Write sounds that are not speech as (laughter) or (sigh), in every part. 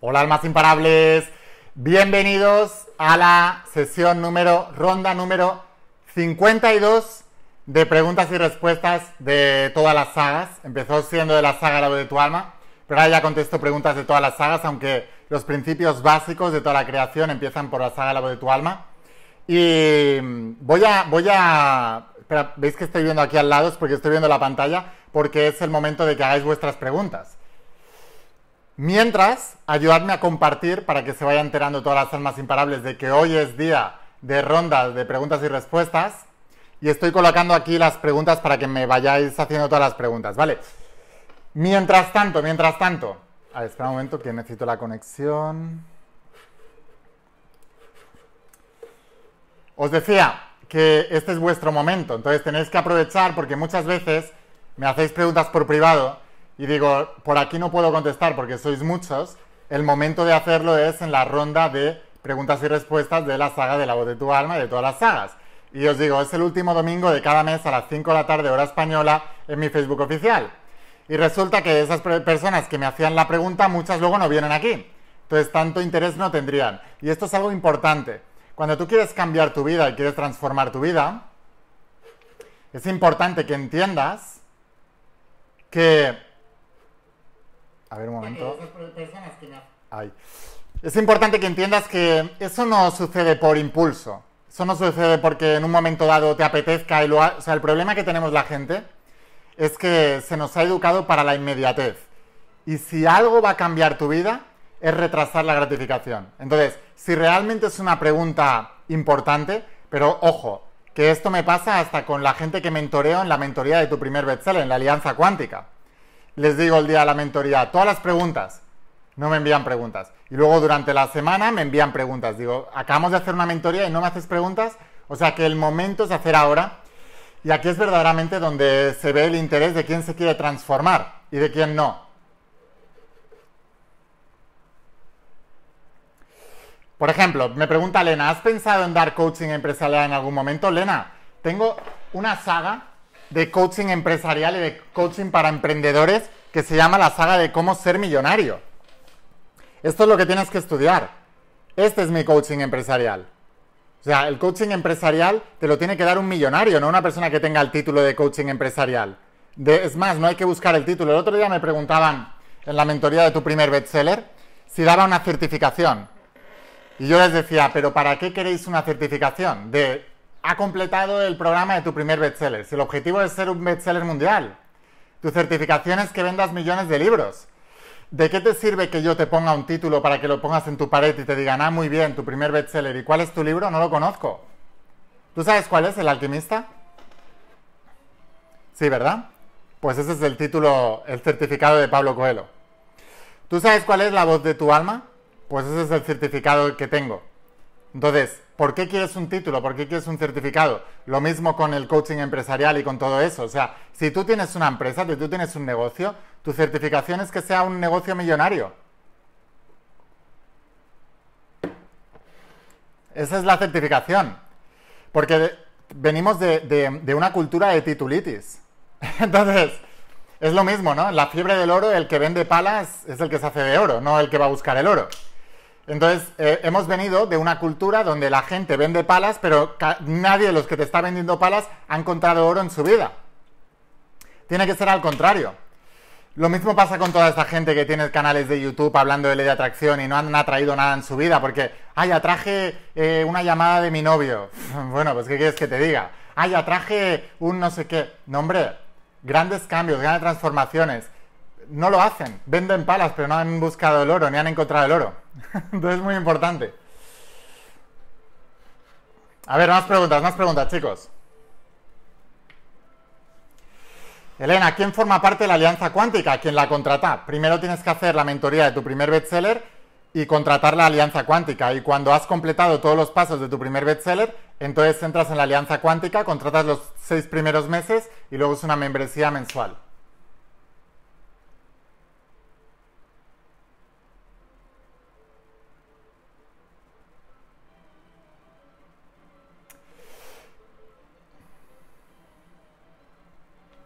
Hola almas imparables, bienvenidos a la sesión número, ronda número 52 de preguntas y respuestas de todas las sagas. Empezó siendo de la saga La voz de tu alma, pero ahora ya contesto preguntas de todas las sagas, aunque los principios básicos de toda la creación empiezan por la saga La voz de tu alma. Y voy a, voy a, espera, veis que estoy viendo aquí al lado, es porque estoy viendo la pantalla, porque es el momento de que hagáis vuestras preguntas. Mientras, ayudadme a compartir para que se vayan enterando todas las almas imparables de que hoy es día de ronda de preguntas y respuestas. Y estoy colocando aquí las preguntas para que me vayáis haciendo todas las preguntas, ¿vale? Mientras tanto, mientras tanto. A ver, espera un momento que necesito la conexión. Os decía que este es vuestro momento, entonces tenéis que aprovechar porque muchas veces me hacéis preguntas por privado y digo, por aquí no puedo contestar porque sois muchos, el momento de hacerlo es en la ronda de preguntas y respuestas de la saga de la voz de tu alma y de todas las sagas. Y os digo, es el último domingo de cada mes a las 5 de la tarde hora española en mi Facebook oficial. Y resulta que esas personas que me hacían la pregunta, muchas luego no vienen aquí. Entonces tanto interés no tendrían. Y esto es algo importante. Cuando tú quieres cambiar tu vida y quieres transformar tu vida, es importante que entiendas que a ver un momento. Es importante que entiendas que eso no sucede por impulso. Eso no sucede porque en un momento dado te apetezca sea, el problema que tenemos la gente es que se nos ha educado para la inmediatez. Y si algo va a cambiar tu vida, es retrasar la gratificación. Entonces, si realmente es una pregunta importante, pero ojo, que esto me pasa hasta con la gente que mentoreo en la mentoría de tu primer bestseller, en la Alianza Cuántica les digo el día de la mentoría, todas las preguntas, no me envían preguntas. Y luego durante la semana me envían preguntas. Digo, acabamos de hacer una mentoría y no me haces preguntas. O sea que el momento es hacer ahora. Y aquí es verdaderamente donde se ve el interés de quién se quiere transformar y de quién no. Por ejemplo, me pregunta Lena, ¿has pensado en dar coaching empresarial en algún momento? Lena, tengo una saga de coaching empresarial y de coaching para emprendedores que se llama la saga de cómo ser millonario. Esto es lo que tienes que estudiar. Este es mi coaching empresarial. O sea, el coaching empresarial te lo tiene que dar un millonario, no una persona que tenga el título de coaching empresarial. es más, no hay que buscar el título. El otro día me preguntaban en la mentoría de tu primer bestseller si daba una certificación. Y yo les decía, pero ¿para qué queréis una certificación? De ha completado el programa de tu primer bestseller. Si el objetivo es ser un bestseller mundial, tu certificación es que vendas millones de libros. ¿De qué te sirve que yo te ponga un título para que lo pongas en tu pared y te digan, ah, muy bien, tu primer bestseller? ¿Y cuál es tu libro? No lo conozco. ¿Tú sabes cuál es, El alquimista? Sí, ¿verdad? Pues ese es el título, el certificado de Pablo Coelho. ¿Tú sabes cuál es la voz de tu alma? Pues ese es el certificado que tengo. Entonces, ¿por qué quieres un título? ¿Por qué quieres un certificado? Lo mismo con el coaching empresarial y con todo eso. O sea, si tú tienes una empresa, si tú tienes un negocio, tu certificación es que sea un negocio millonario. Esa es la certificación. Porque venimos de, de, una cultura de titulitis. (laughs) Entonces, es lo mismo, ¿no? La fiebre del oro, el que vende palas es el que se hace de oro, no el que va a buscar el oro. Entonces, eh, hemos venido de una cultura donde la gente vende palas, pero nadie de los que te está vendiendo palas ha encontrado oro en su vida. Tiene que ser al contrario. Lo mismo pasa con toda esta gente que tiene canales de YouTube hablando de ley de atracción y no han atraído nada en su vida porque, ay, atraje eh, una llamada de mi novio. (laughs) bueno, pues ¿qué quieres que te diga? Ay, atraje un no sé qué. No, hombre, grandes cambios, grandes transformaciones no lo hacen. Venden palas, pero no han buscado el oro, ni han encontrado el oro. (laughs) Entonces es muy importante. A ver, más preguntas, más preguntas, chicos. Elena, ¿quién forma parte de la Alianza Cuántica? ¿Quién la contrata? Primero tienes que hacer la mentoría de tu primer bestseller y contratar la Alianza Cuántica. Y cuando has completado todos los pasos de tu primer bestseller, entonces entras en la Alianza Cuántica, contratas los seis primeros meses y luego es una membresía mensual.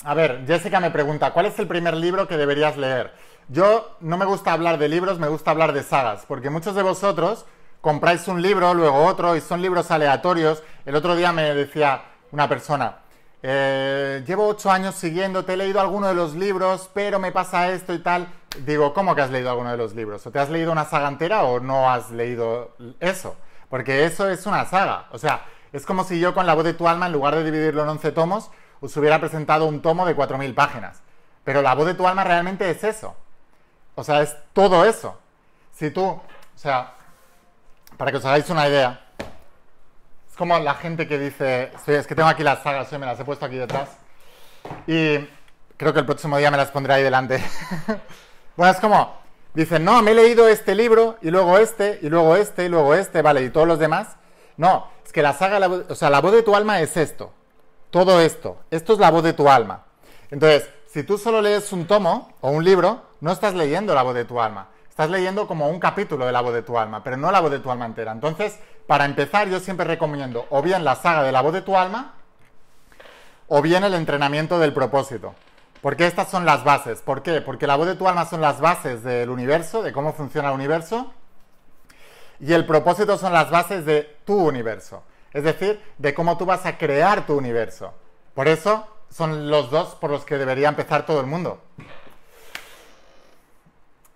A ver, Jessica me pregunta, ¿cuál es el primer libro que deberías leer? Yo no me gusta hablar de libros, me gusta hablar de sagas, porque muchos de vosotros compráis un libro, luego otro, y son libros aleatorios. El otro día me decía una persona, eh, llevo ocho años siguiendo, te he leído alguno de los libros, pero me pasa esto y tal. Digo, ¿cómo que has leído alguno de los libros? ¿O te has leído una saga entera o no has leído eso? Porque eso es una saga. O sea, es como si yo con la voz de tu alma, en lugar de dividirlo en once tomos, os pues, hubiera presentado un tomo de 4.000 páginas. Pero la voz de tu alma realmente es eso. O sea, es todo eso. Si tú, o sea, para que os hagáis una idea, es como la gente que dice, es que tengo aquí las sagas, me las he puesto aquí detrás. Y creo que el próximo día me las pondré ahí delante. (laughs) bueno, es como, dicen, no, me he leído este libro y luego este, y luego este, y luego este, vale, y todos los demás. No, es que la saga, o sea, la voz de tu alma es esto todo esto. Esto es la voz de tu alma. Entonces, si tú solo lees un tomo o un libro, no estás leyendo la voz de tu alma. Estás leyendo como un capítulo de la voz de tu alma, pero no la voz de tu alma entera. Entonces, para empezar, yo siempre recomiendo o bien la saga de la voz de tu alma o bien el entrenamiento del propósito. Porque estas son las bases. ¿Por qué? Porque la voz de tu alma son las bases del universo, de cómo funciona el universo, y el propósito son las bases de tu universo es decir, de cómo tú vas a crear tu universo. Por eso son los dos por los que debería empezar todo el mundo.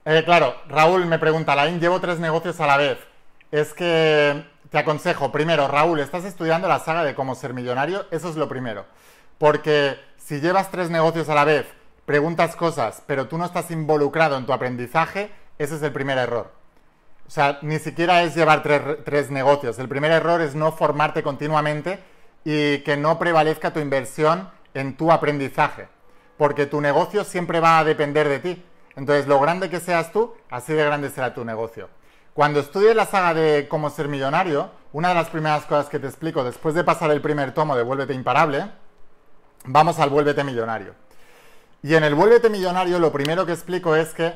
Eh, claro, Raúl me pregunta, Lain, llevo tres negocios a la vez. Es que te aconsejo, primero, Raúl, estás estudiando la saga de cómo ser millonario, eso es lo primero. Porque si llevas tres negocios a la vez, preguntas cosas, pero tú no estás involucrado en tu aprendizaje, ese es el primer error. O sea, ni siquiera es llevar tres, negocios. El primer error es no formarte continuamente y que no prevalezca tu inversión en tu aprendizaje, porque tu negocio siempre va a depender de ti. Entonces, lo grande que seas tú, así de grande será tu negocio. Cuando estudies la saga de Cómo ser millonario, una de las primeras cosas que te explico después de pasar el primer tomo de Vuélvete imparable, vamos al Vuélvete millonario. Y en el Vuélvete millonario lo primero que explico es que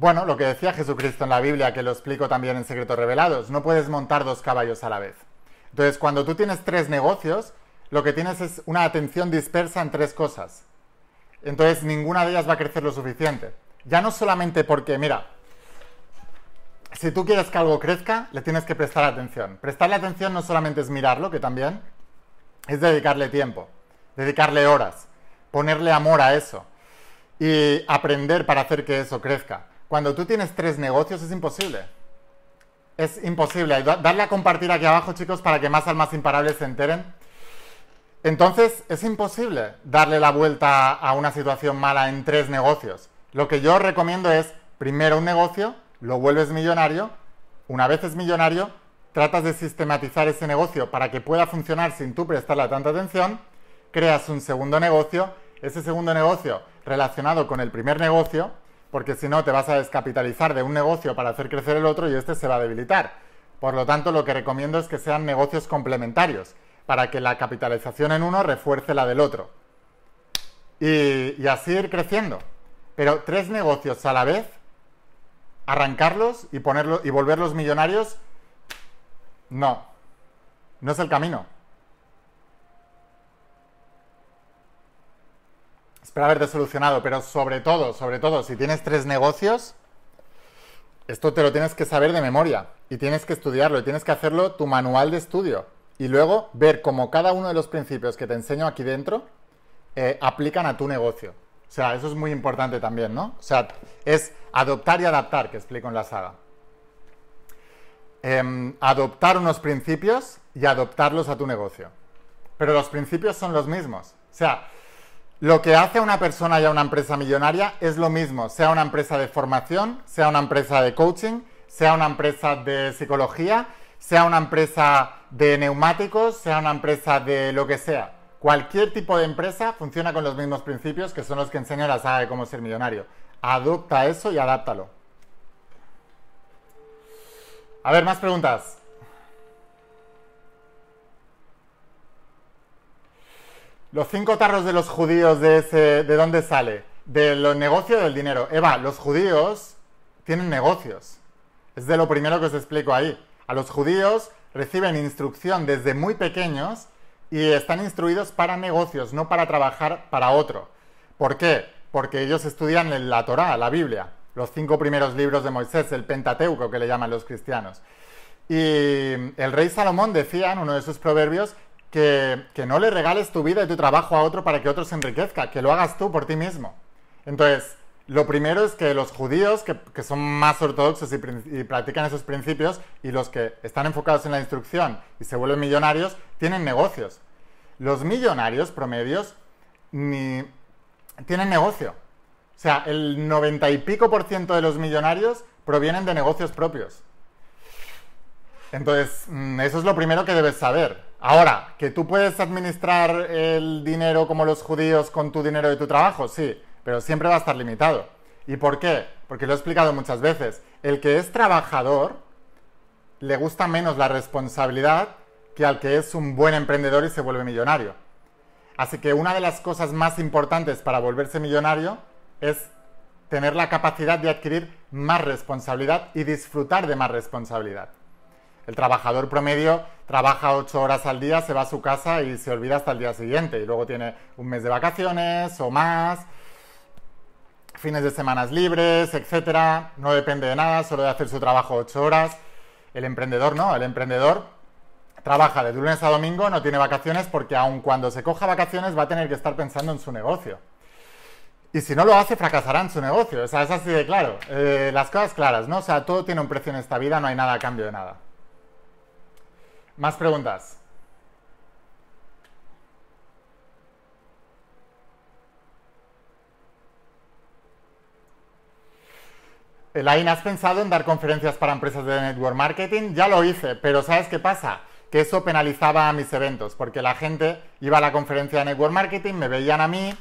bueno, lo que decía Jesucristo en la Biblia, que lo explico también en Secretos Revelados, no puedes montar dos caballos a la vez. Entonces, cuando tú tienes tres negocios, lo que tienes es una atención dispersa en tres cosas. Entonces, ninguna de ellas va a crecer lo suficiente. Ya no solamente porque, mira, si tú quieres que algo crezca, le tienes que prestar atención. Prestarle atención no solamente es mirarlo, que también es dedicarle tiempo, dedicarle horas, ponerle amor a eso y aprender para hacer que eso crezca. Cuando tú tienes tres negocios es imposible. Es imposible. Darle a compartir aquí abajo, chicos, para que más almas imparables se enteren. Entonces, es imposible darle la vuelta a una situación mala en tres negocios. Lo que yo recomiendo es, primero un negocio, lo vuelves millonario, una vez es millonario, tratas de sistematizar ese negocio para que pueda funcionar sin tú prestarle tanta atención, creas un segundo negocio, ese segundo negocio relacionado con el primer negocio, porque si no te vas a descapitalizar de un negocio para hacer crecer el otro y este se va a debilitar. Por lo tanto, lo que recomiendo es que sean negocios complementarios, para que la capitalización en uno refuerce la del otro. Y, así ir creciendo. Pero tres negocios a la vez, arrancarlos y, ponerlo, y volverlos millonarios, no. No es el camino. espero haberte solucionado, pero sobre todo, sobre todo, si tienes tres negocios, esto te lo tienes que saber de memoria y tienes que estudiarlo y tienes que hacerlo tu manual de estudio y luego ver cómo cada uno de los principios que te enseño aquí dentro eh, aplican a tu negocio. O sea, eso es muy importante también, ¿no? O sea, es adoptar y adaptar, que explico en la saga. Em, adoptar unos principios y adoptarlos a tu negocio. Pero los principios son los mismos. O sea, lo que hace a una persona y a una empresa millonaria es lo mismo, sea una empresa de formación, sea una empresa de coaching, sea una empresa de psicología, sea una empresa de neumáticos, sea una empresa de lo que sea. Cualquier tipo de empresa funciona con los mismos principios que son los que enseña la saga de cómo ser millonario. Adopta eso y adáptalo. A ver, más preguntas. Los cinco tarros de los judíos de ese, ¿de dónde sale? De los negocios del dinero. Eva, los judíos tienen negocios. Es de lo primero que os explico ahí. A los judíos reciben instrucción desde muy pequeños y están instruidos para negocios, no para trabajar para otro. ¿Por qué? Porque ellos estudian la Torá, la Biblia, los cinco primeros libros de Moisés, el Pentateuco que le llaman los cristianos. Y el rey Salomón decía en uno de sus proverbios que, no le regales tu vida y tu trabajo a otro para que otro se enriquezca, que lo hagas tú por ti mismo. Entonces, lo primero es que los judíos, que, son más ortodoxos y, practican esos principios, y los que están enfocados en la instrucción y se vuelven millonarios, tienen negocios. Los millonarios promedios ni tienen negocio. O sea, el 90 y pico por ciento de los millonarios provienen de negocios propios. Entonces, mm, eso es lo primero que debes saber Ahora, que tú puedes administrar el dinero como los judíos con tu dinero de tu trabajo, sí, pero siempre va a estar limitado. ¿Y por qué? Porque lo he explicado muchas veces. El que es trabajador le gusta menos la responsabilidad que al que es un buen emprendedor y se vuelve millonario. Así que una de las cosas más importantes para volverse millonario es tener la capacidad de adquirir más responsabilidad y disfrutar de más responsabilidad. El trabajador promedio trabaja ocho horas al día, se va a su casa y se olvida hasta el día siguiente. Y luego tiene un mes de vacaciones o más, fines de semanas libres, etcétera. No depende de nada, solo de hacer su trabajo ocho horas. El emprendedor no, el emprendedor trabaja de lunes a domingo, no tiene vacaciones porque aun cuando se coja vacaciones va a tener que estar pensando en su negocio. Y si no lo hace, fracasará en su negocio. O sea, es así de claro. Eh, las cosas claras, ¿no? O sea, todo tiene un precio en esta vida, no hay nada a cambio de nada. Más preguntas. Elaine, ¿has pensado en dar conferencias para empresas de network marketing? Ya lo hice, pero ¿sabes qué pasa? Que eso penalizaba a mis eventos, porque la gente iba a la conferencia de network marketing, me veían a mí,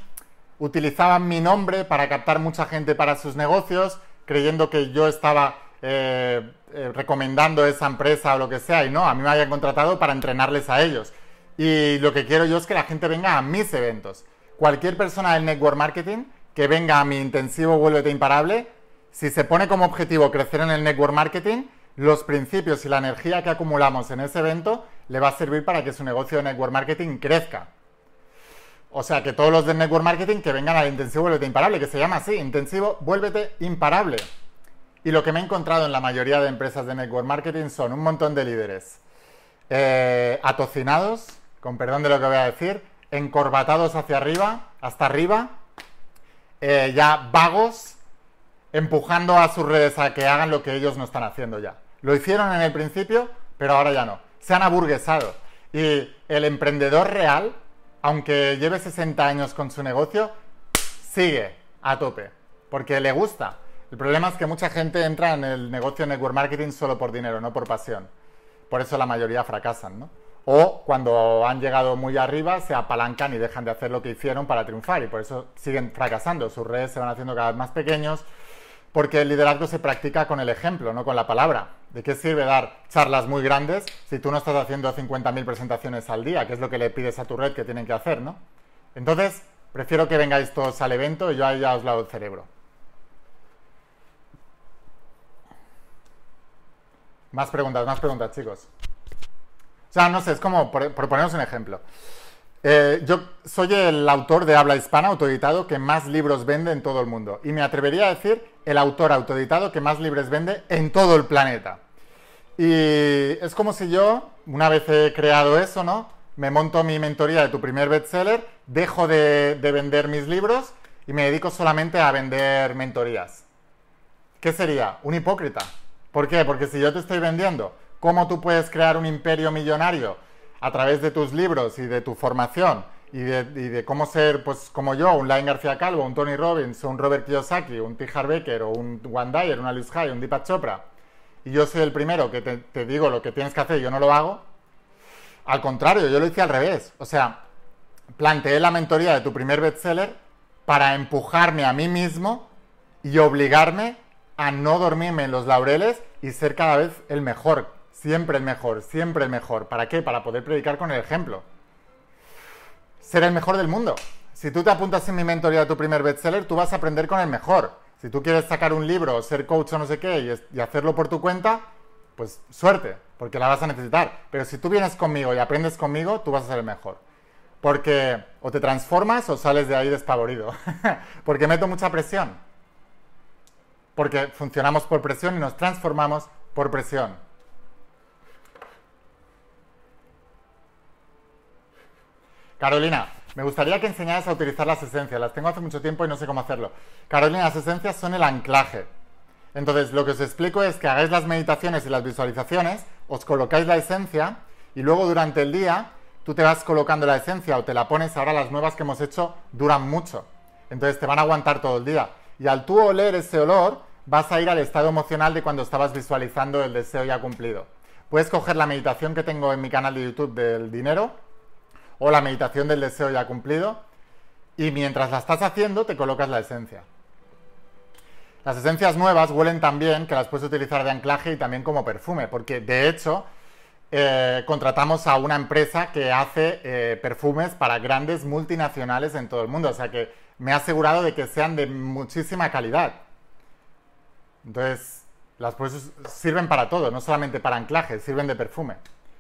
utilizaban mi nombre para captar mucha gente para sus negocios, creyendo que yo estaba eh, eh, recomendando esa empresa o lo que sea, y no, a mí me hayan contratado para entrenarles a ellos. Y lo que quiero yo es que la gente venga a mis eventos. Cualquier persona del network marketing que venga a mi intensivo Vuélvete Imparable, si se pone como objetivo crecer en el network marketing, los principios y la energía que acumulamos en ese evento le va a servir para que su negocio de network marketing crezca. O sea, que todos los del network marketing que vengan al intensivo Vuélvete Imparable, que se llama así, intensivo Vuélvete Imparable. Y lo que me he encontrado en la mayoría de empresas de network marketing son un montón de líderes eh, atocinados, con perdón de lo que voy a decir, encorbatados hacia arriba, hasta arriba, eh, ya vagos, empujando a sus redes a que hagan lo que ellos no están haciendo ya. Lo hicieron en el principio, pero ahora ya no. Se han aburguesado. Y el emprendedor real, aunque lleve 60 años con su negocio, sigue a tope, porque le gusta el problema es que mucha gente entra en el negocio de network marketing solo por dinero, no por pasión. Por eso la mayoría fracasan, ¿no? O cuando han llegado muy arriba se apalancan y dejan de hacer lo que hicieron para triunfar y por eso siguen fracasando. Sus redes se van haciendo cada vez más pequeños porque el liderazgo se practica con el ejemplo, no con la palabra. ¿De qué sirve dar charlas muy grandes si tú no estás haciendo 50.000 presentaciones al día, que es lo que le pides a tu red que tienen que hacer, Entonces, prefiero que vengáis todos al evento y yo ahí ya os lavo el cerebro. Más preguntas, más preguntas, chicos. O sea, no sé, es como, por, poneros un ejemplo. Eh, yo soy el autor de habla hispana autoeditado que más libros vende en todo el mundo. Y me atrevería a decir el autor autoeditado que más libros vende en todo el planeta. Y es como si yo, una vez he creado eso, ¿no? Me monto mi mentoría de tu primer bestseller, dejo de vender mis libros y me dedico solamente a vender mentorías. ¿Qué sería? Un hipócrita. ¿Por qué? Porque si yo te estoy vendiendo, ¿cómo tú puedes crear un imperio millonario? A través de tus libros y de tu formación y de, cómo ser, pues como yo, un Lain García Calvo, un Tony Robbins, un Robert Kiyosaki, un T. Becker o un One Dyer, una Luis High, un Deepak Chopra, y yo soy el primero que te, te digo lo que tienes que hacer y yo no lo hago. Al contrario, yo lo hice al revés. O sea, planteé la mentoría de tu primer bestseller para empujarme a mí mismo y obligarme a no dormirme en los laureles y ser cada vez el mejor, siempre el mejor, siempre el mejor. ¿Para qué? Para poder predicar con el ejemplo. Ser el mejor del mundo. Si tú te apuntas en mi mentoría de tu primer bestseller, tú vas a aprender con el mejor. Si tú quieres sacar un libro, ser coach o no sé qué y, y hacerlo por tu cuenta, pues suerte, porque la vas a necesitar. Pero si tú vienes conmigo y aprendes conmigo, tú vas a ser el mejor. Porque o te transformas o sales de ahí despavorido. (laughs) porque meto mucha presión porque funcionamos por presión y nos transformamos por presión. Carolina, me gustaría que enseñaras a utilizar las esencias. Las tengo hace mucho tiempo y no sé cómo hacerlo. Carolina, las esencias son el anclaje. Entonces, lo que os explico es que hagáis las meditaciones y las visualizaciones, os colocáis la esencia y luego durante el día tú te vas colocando la esencia o te la pones. Ahora las nuevas que hemos hecho duran mucho. Entonces te van a aguantar todo el día. Y al tú oler ese olor, vas a ir al estado emocional de cuando estabas visualizando el deseo ya cumplido. Puedes coger la meditación que tengo en mi canal de YouTube del dinero o la meditación del deseo ya cumplido y mientras la estás haciendo te colocas la esencia. Las esencias nuevas huelen también que las puedes utilizar de anclaje y también como perfume, porque de hecho eh, contratamos a una empresa que hace eh, perfumes para grandes multinacionales en todo el mundo, o sea que me ha asegurado de que sean de muchísima calidad. Entonces, las poesías sirven para todo, no solamente para anclaje, sirven de perfume.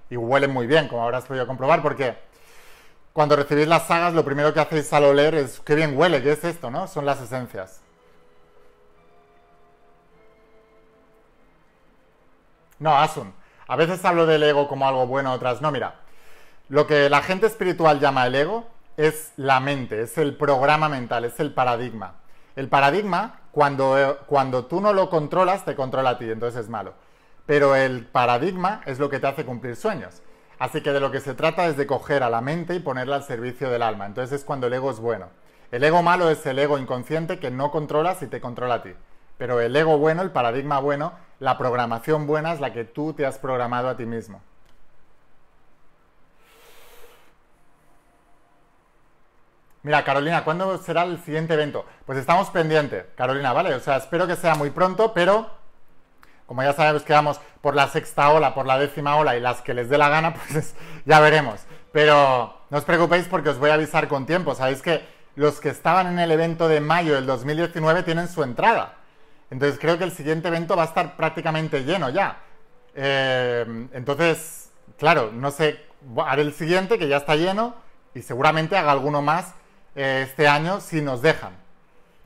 Y huelen muy bien, como habrás podido comprobar, porque cuando recibís las sagas, lo primero que hacéis al oler es qué bien huele, qué es esto, ¿no? Son las esencias. No, Asun. A veces hablo del ego como algo bueno, otras no. Mira, lo que la gente espiritual llama el ego es la mente, es el programa mental, es el paradigma. El paradigma eh, cuando, tú no lo controlas, te controla a ti, entonces es malo. Pero el paradigma es lo que te hace cumplir sueños. Así que de lo que se trata es de coger a la mente y ponerla al servicio del alma. Entonces es cuando el ego es bueno. El ego malo es el ego inconsciente que no controlas y te controla a ti. Pero el ego bueno, el paradigma bueno, la programación buena es la que tú te has programado a ti mismo. Mira, Carolina, ¿cuándo será el siguiente evento? Pues estamos pendientes, Carolina, ¿vale? O sea, espero que sea muy pronto, pero como ya sabemos que vamos por la sexta ola, por la décima ola y las que les dé la gana, (laughs) pues ya veremos. Pero no os preocupéis porque os voy a avisar con tiempo. Sabéis que los que estaban en el evento de mayo del 2019 tienen su entrada. Entonces creo que el siguiente evento va a estar prácticamente lleno ya. Eh, entonces, claro, no sé, haré el siguiente que ya está lleno y seguramente haga alguno más este año si nos dejan.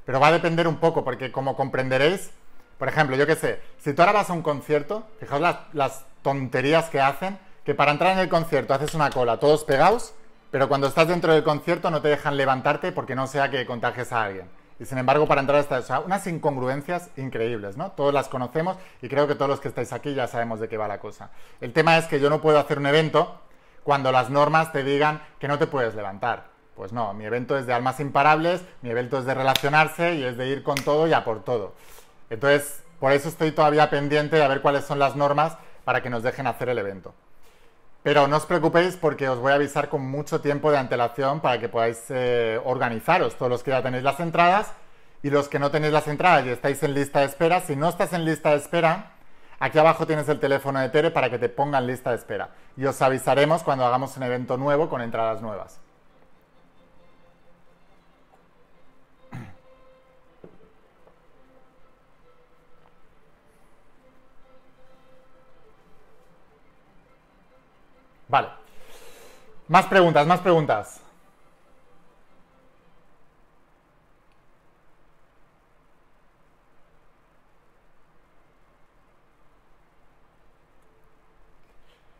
Pero va a depender un poco, porque como comprenderéis, por ejemplo, yo qué sé, si tú ahora vas a un concierto, fijaos las, tonterías que hacen, que para entrar en el concierto haces una cola, todos pegados, pero cuando estás dentro del concierto no te dejan levantarte porque no sea que contagies a alguien. Y sin embargo, para entrar hasta unas incongruencias increíbles, ¿no? Todos las conocemos y creo que todos los que estáis aquí ya sabemos de qué va la cosa. El tema es que yo no puedo hacer un evento cuando las normas te digan que no te puedes levantar. Pues no, mi evento es de almas imparables, mi evento es de relacionarse y es de ir con todo y a por todo. Entonces, por eso estoy todavía pendiente de ver cuáles son las normas para que nos dejen hacer el evento. Pero no os preocupéis porque os voy a avisar con mucho tiempo de antelación para que podáis eh, organizaros, todos los que ya tenéis las entradas y los que no tenéis las entradas y estáis en lista de espera. Si no estás en lista de espera, aquí abajo tienes el teléfono de Tere para que te pongan lista de espera y os avisaremos cuando hagamos un evento nuevo con entradas nuevas. Vale. Más preguntas, más preguntas.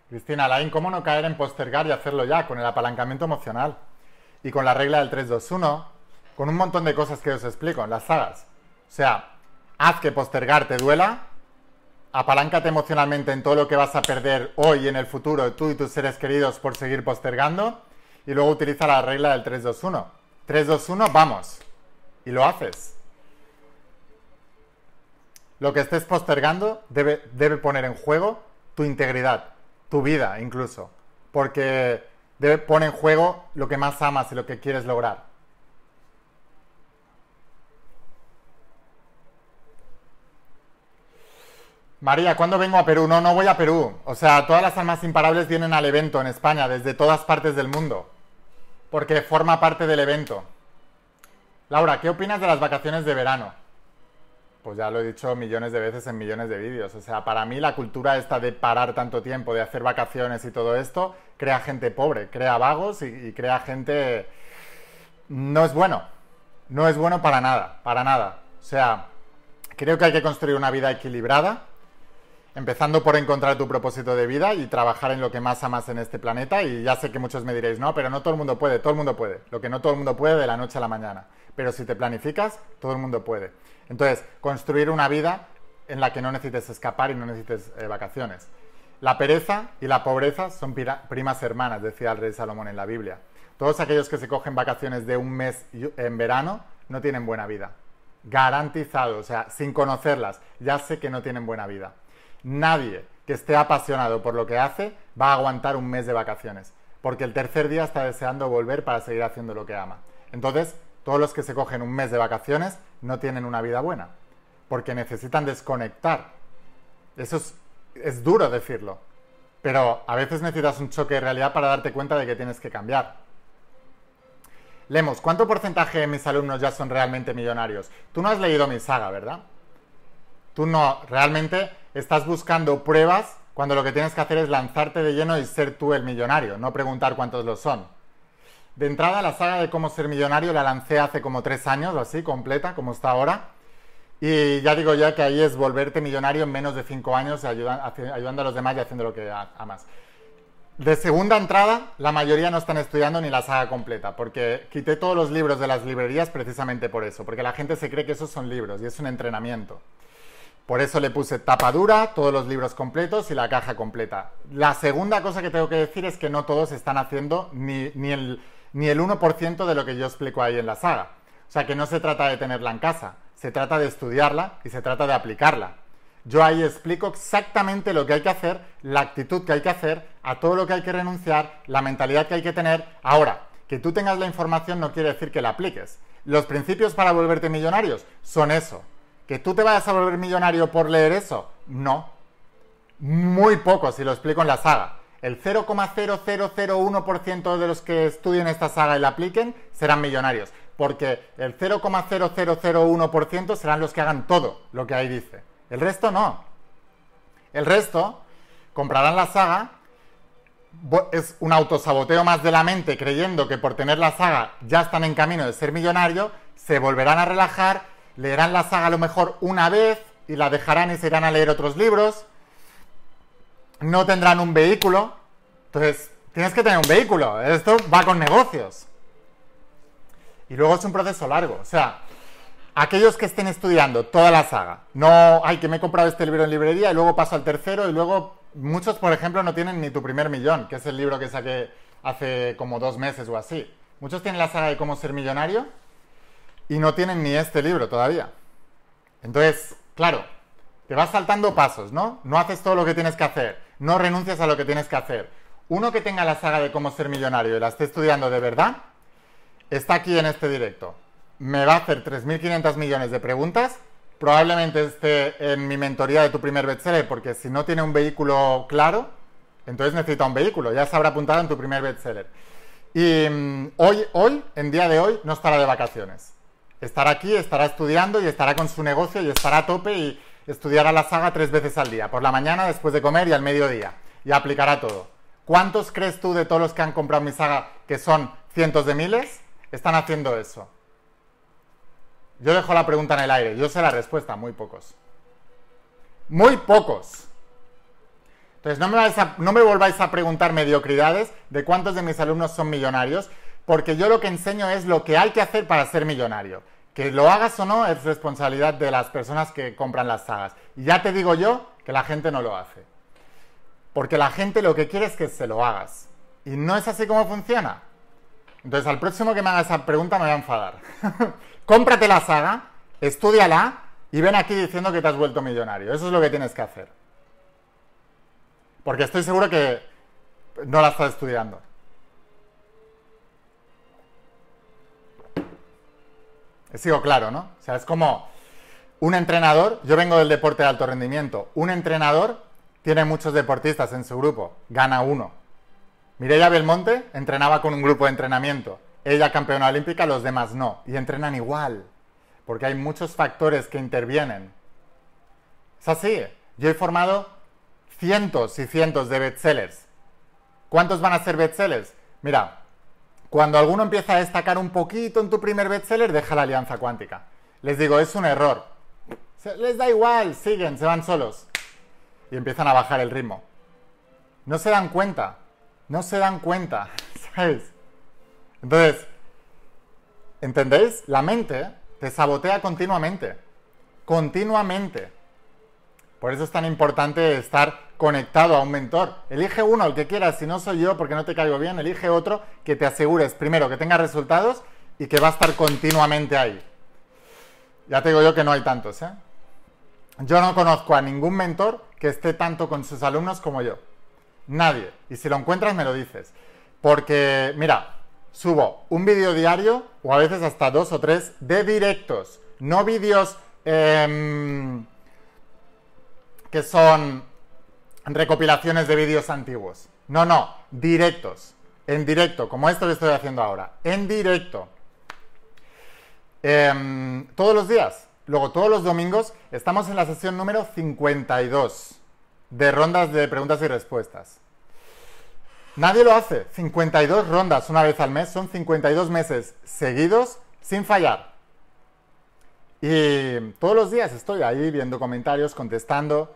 Cristina Alain, ¿cómo no caer en postergar y hacerlo ya con el apalancamiento emocional? Y con la regla del 321, con un montón de cosas que os explico en las sagas. O sea, haz que postergar te duela apaláncate emocionalmente en todo lo que vas a perder hoy y en el futuro tú y tus seres queridos por seguir postergando y luego utiliza la regla del 3-2-1. 3-2-1, vamos. Y lo haces. Lo que estés postergando debe, debe poner en juego tu integridad, tu vida incluso, porque debe, poner en juego lo que más amas y lo que quieres lograr. María, ¿cuándo vengo a Perú? No, no voy a Perú. O sea, todas las almas imparables vienen al evento en España, desde todas partes del mundo, porque forma parte del evento. Laura, ¿qué opinas de las vacaciones de verano? Pues ya lo he dicho millones de veces en millones de vídeos. O sea, para mí la cultura esta de parar tanto tiempo, de hacer vacaciones y todo esto, crea gente pobre, crea vagos y, y crea gente... No es bueno. No es bueno para nada, para nada. O sea, creo que hay que construir una vida equilibrada Empezando por encontrar tu propósito de vida y trabajar en lo que más amas en este planeta. Y ya sé que muchos me diréis, no, pero no todo el mundo puede, todo el mundo puede. Lo que no todo el mundo puede de la noche a la mañana. Pero si te planificas, todo el mundo puede. Entonces, construir una vida en la que no necesites escapar y no necesites eh, vacaciones. La pereza y la pobreza son primas hermanas, decía el rey Salomón en la Biblia. Todos aquellos que se cogen vacaciones de un mes en verano no tienen buena vida. Garantizado, o sea, sin conocerlas, ya sé que no tienen buena vida nadie que esté apasionado por lo que hace va a aguantar un mes de vacaciones, porque el tercer día está deseando volver para seguir haciendo lo que ama. Entonces, todos los que se cogen un mes de vacaciones no tienen una vida buena, porque necesitan desconectar. Eso es, duro decirlo, pero a veces necesitas un choque de realidad para darte cuenta de que tienes que cambiar. Lemos, ¿cuánto porcentaje de mis alumnos ya son realmente millonarios? Tú no has leído mi saga, ¿verdad? Tú no, realmente estás buscando pruebas cuando lo que tienes que hacer es lanzarte de lleno y ser tú el millonario, no preguntar cuántos lo son. De entrada, la saga de cómo ser millonario la lancé hace como tres años o así, completa, como está ahora. Y ya digo ya que ahí es volverte millonario en menos de cinco años, ayudando a los demás y haciendo lo que amas. De segunda entrada, la mayoría no están estudiando ni la saga completa, porque quité todos los libros de las librerías precisamente por eso, porque la gente se cree que esos son libros y es un entrenamiento. Por eso le puse tapa dura, todos los libros completos y la caja completa. La segunda cosa que tengo que decir es que no todos están haciendo ni, ni el, ni el 1% de lo que yo explico ahí en la saga. O sea que no se trata de tenerla en casa, se trata de estudiarla y se trata de aplicarla. Yo ahí explico exactamente lo que hay que hacer, la actitud que hay que hacer, a todo lo que hay que renunciar, la mentalidad que hay que tener. Ahora, que tú tengas la información no quiere decir que la apliques. Los principios para volverte millonarios son eso, ¿Que tú te vayas a volver millonario por leer eso? No. Muy poco, si lo explico en la saga. El 0,0001% de los que estudien esta saga y la apliquen serán millonarios, porque el 0,0001% serán los que hagan todo lo que ahí dice. El resto no. El resto comprarán la saga, es un autosaboteo más de la mente creyendo que por tener la saga ya están en camino de ser millonario, se volverán a relajar leerán la saga a lo mejor una vez y la dejarán y se irán a leer otros libros. No tendrán un vehículo. Entonces, tienes que tener un vehículo. Esto va con negocios. Y luego es un proceso largo. O sea, aquellos que estén estudiando toda la saga, no, hay que me he comprado este libro en librería y luego paso al tercero y luego muchos, por ejemplo, no tienen ni tu primer millón, que es el libro que saqué hace como dos meses o así. Muchos tienen la saga de cómo ser millonario y no tienen ni este libro todavía. Entonces, claro, te vas saltando pasos, ¿no? No haces todo lo que tienes que hacer, no renuncias a lo que tienes que hacer. Uno que tenga la saga de cómo ser millonario y la esté estudiando de verdad, está aquí en este directo. Me va a hacer 3.500 millones de preguntas. Probablemente esté en mi mentoría de tu primer bestseller, porque si no tiene un vehículo claro, entonces necesita un vehículo. Ya se habrá apuntado en tu primer bestseller. Y mm, hoy, hoy, en día de hoy, no estará de vacaciones. Estará aquí, estará estudiando y estará con su negocio y estará a tope y estudiará la saga tres veces al día, por la mañana, después de comer y al mediodía. Y aplicará todo. ¿Cuántos crees tú de todos los que han comprado mi saga, que son cientos de miles, están haciendo eso? Yo dejo la pregunta en el aire, yo sé la respuesta, muy pocos. Muy pocos. Entonces, no me, no me volváis a preguntar mediocridades de cuántos de mis alumnos son millonarios, porque yo lo que enseño es lo que hay que hacer para ser millonario. Que lo hagas o no es responsabilidad de las personas que compran las sagas. Y ya te digo yo que la gente no lo hace. Porque la gente lo que quiere es que se lo hagas. Y no es así como funciona. Entonces, al próximo que me haga esa pregunta me va a enfadar. (laughs) Cómprate la saga, estudiala y ven aquí diciendo que te has vuelto millonario. Eso es lo que tienes que hacer. Porque estoy seguro que no la estás estudiando. Sigo claro, ¿no? O sea, es como un entrenador, yo vengo del deporte de alto rendimiento, un entrenador tiene muchos deportistas en su grupo, gana uno. Mireia Belmonte entrenaba con un grupo de entrenamiento, ella campeona olímpica, los demás no, y entrenan igual, porque hay muchos factores que intervienen. Es así, yo he formado cientos y cientos de bestsellers. ¿Cuántos van a ser bestsellers? Mira, cuando alguno empieza a destacar un poquito en tu primer bestseller, deja la alianza cuántica. Les digo, es un error. Les da igual, siguen, se van solos. Y empiezan a bajar el ritmo. No se dan cuenta. No se dan cuenta, (laughs) ¿Sabéis? Entonces, ¿entendéis? La mente te sabotea continuamente. Continuamente. Por eso es tan importante estar conectado a un mentor. Elige uno, el que quieras. Si no soy yo porque no te caigo bien, elige otro que te asegures, primero, que tenga resultados y que va a estar continuamente ahí. Ya te digo yo que no hay tantos. ¿eh? Yo no conozco a ningún mentor que esté tanto con sus alumnos como yo. Nadie. Y si lo encuentras, me lo dices. Porque, mira, subo un vídeo diario o a veces hasta dos o tres de directos. No vídeos... Em, que son recopilaciones de vídeos antiguos. No, no, directos. En directo, como esto que estoy haciendo ahora. En directo. Em, todos los días. Luego, todos los domingos, estamos en la sesión número 52 de rondas de preguntas y respuestas. Nadie lo hace. 52 rondas una vez al mes. Son 52 meses seguidos sin fallar. Y todos los días estoy ahí viendo comentarios, contestando.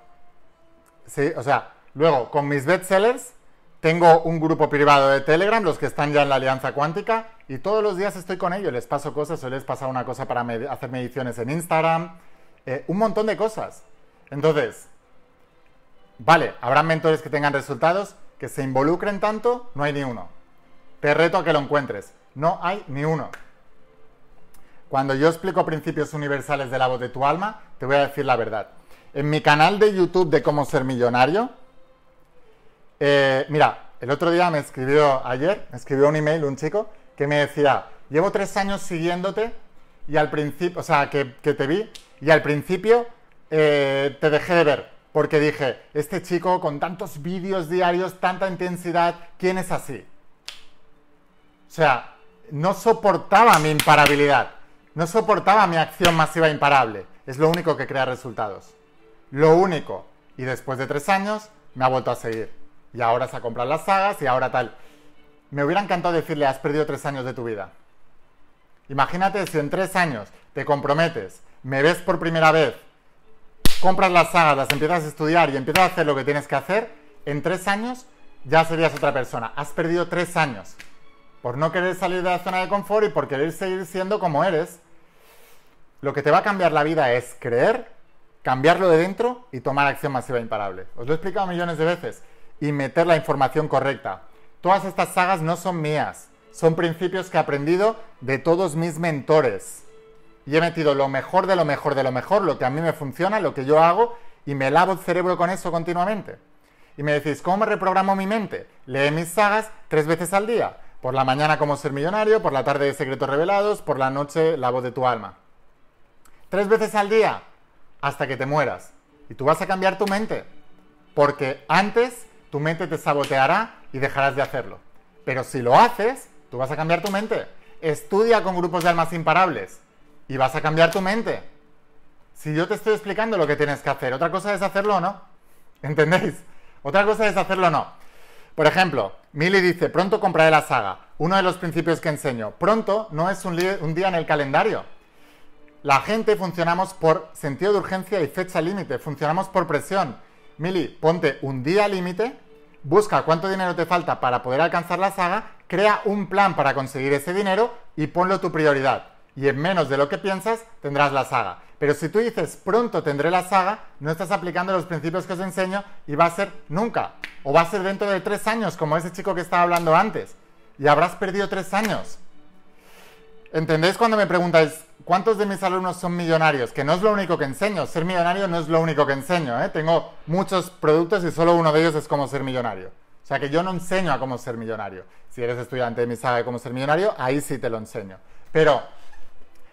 Sí, o sea, luego con mis bestsellers tengo un grupo privado de Telegram, los que están ya en la Alianza Cuántica, y todos los días estoy con ellos, les paso cosas, o les pasa una cosa para hacer mediciones en Instagram, eh, un montón de cosas. Entonces, vale, habrá mentores que tengan resultados, que se involucren tanto, no hay ni uno. Te reto a que lo encuentres, no hay ni uno. Cuando yo explico principios universales de la voz de tu alma, te voy a decir la verdad en mi canal de YouTube de cómo ser millonario. Eh, mira, el otro día me escribió, ayer, me escribió un email un chico que me decía, llevo tres años siguiéndote y al principio, o sea, que, te vi y al principio eh, te dejé de ver porque dije, este chico con tantos vídeos diarios, tanta intensidad, ¿quién es así? O sea, no soportaba mi imparabilidad, no soportaba mi acción masiva e imparable. Es lo único que crea resultados lo único. Y después de tres años me ha vuelto a seguir. Y ahora se ha comprado las sagas y ahora tal. Me hubiera encantado decirle, has perdido tres años de tu vida. Imagínate si en tres años te comprometes, me ves por primera vez, compras las sagas, las empiezas a estudiar y empiezas a hacer lo que tienes que hacer, en tres años ya serías otra persona. Has perdido tres años por no querer salir de la zona de confort y por querer seguir siendo como eres. Lo que te va a cambiar la vida es creer cambiarlo de dentro y tomar acción masiva e imparable. Os lo he explicado millones de veces. Y meter la información correcta. Todas estas sagas no son mías, son principios que he aprendido de todos mis mentores. Y he metido lo mejor de lo mejor de lo mejor, lo que a mí me funciona, lo que yo hago, y me lavo el cerebro con eso continuamente. Y me decís, ¿cómo me reprogramo mi mente? Lee mis sagas tres veces al día. Por la mañana como ser millonario, por la tarde secretos revelados, por la noche la voz de tu alma. Tres veces al día hasta que te mueras. Y tú vas a cambiar tu mente. Porque antes tu mente te saboteará y dejarás de hacerlo. Pero si lo haces, tú vas a cambiar tu mente. Estudia con grupos de almas imparables y vas a cambiar tu mente. Si yo te estoy explicando lo que tienes que hacer, otra cosa es hacerlo o no. ¿Entendéis? Otra cosa es hacerlo o no. Por ejemplo, Mili dice, pronto compraré la saga. Uno de los principios que enseño. Pronto no es un día en el calendario. La gente funcionamos por sentido de urgencia y fecha límite, funcionamos por presión. Mili, ponte un día límite, busca cuánto dinero te falta para poder alcanzar la saga, crea un plan para conseguir ese dinero y ponlo tu prioridad. Y en menos de lo que piensas, tendrás la saga. Pero si tú dices pronto tendré la saga, no estás aplicando los principios que os enseño y va a ser nunca. O va a ser dentro de tres años, como ese chico que estaba hablando antes. Y habrás perdido tres años. ¿Entendéis cuando me preguntáis cuántos de mis alumnos son millonarios? Que no es lo único que enseño. Ser millonario no es lo único que enseño. ¿eh? Tengo muchos productos y solo uno de ellos es cómo ser millonario. O sea que yo no enseño a cómo ser millonario. Si eres estudiante de mi saga de cómo ser millonario, ahí sí te lo enseño. Pero,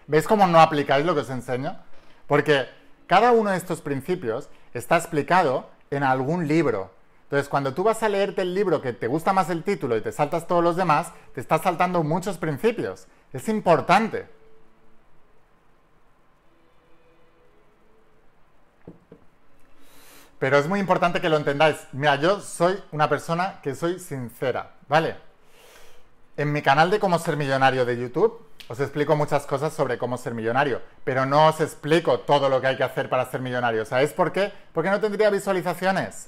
¿ves cómo no aplicáis lo que os enseño? Porque cada uno de estos principios está explicado en algún libro. Entonces, cuando tú vas a leerte el libro que te gusta más el título y te saltas todos los demás, te estás saltando muchos principios. Es importante. Pero es muy importante que lo entendáis. Mira, yo soy una persona que soy sincera, ¿vale? En mi canal de cómo ser millonario de YouTube os explico muchas cosas sobre cómo ser millonario, pero no os explico todo lo que hay que hacer para ser millonario. ¿Sabéis por qué? Porque no tendría visualizaciones.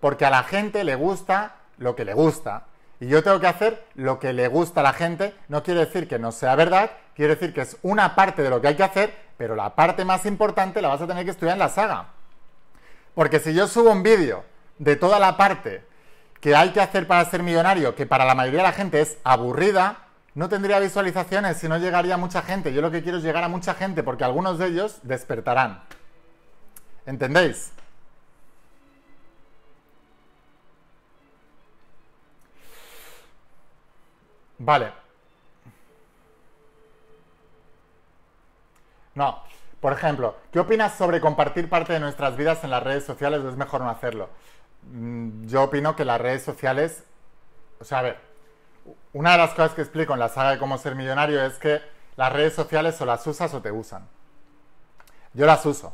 Porque a la gente le gusta lo que le gusta y yo tengo que hacer lo que le gusta a la gente. No quiere decir que no sea verdad, quiere decir que es una parte de lo que hay que hacer, pero la parte más importante la vas a tener que estudiar en la saga. Porque si yo subo un vídeo de toda la parte que hay que hacer para ser millonario, que para la mayoría de la gente es aburrida, no tendría visualizaciones si no llegaría mucha gente. Yo lo que quiero es llegar a mucha gente porque algunos de ellos despertarán. ¿Entendéis? Vale. No. Por ejemplo, ¿qué opinas sobre compartir parte de nuestras vidas en las redes sociales o es mejor no hacerlo? Mm, yo opino que las redes sociales... O sea, a ver, una de las cosas que explico en la saga de cómo ser millonario es que las redes sociales o las usas o te usan. Yo las uso.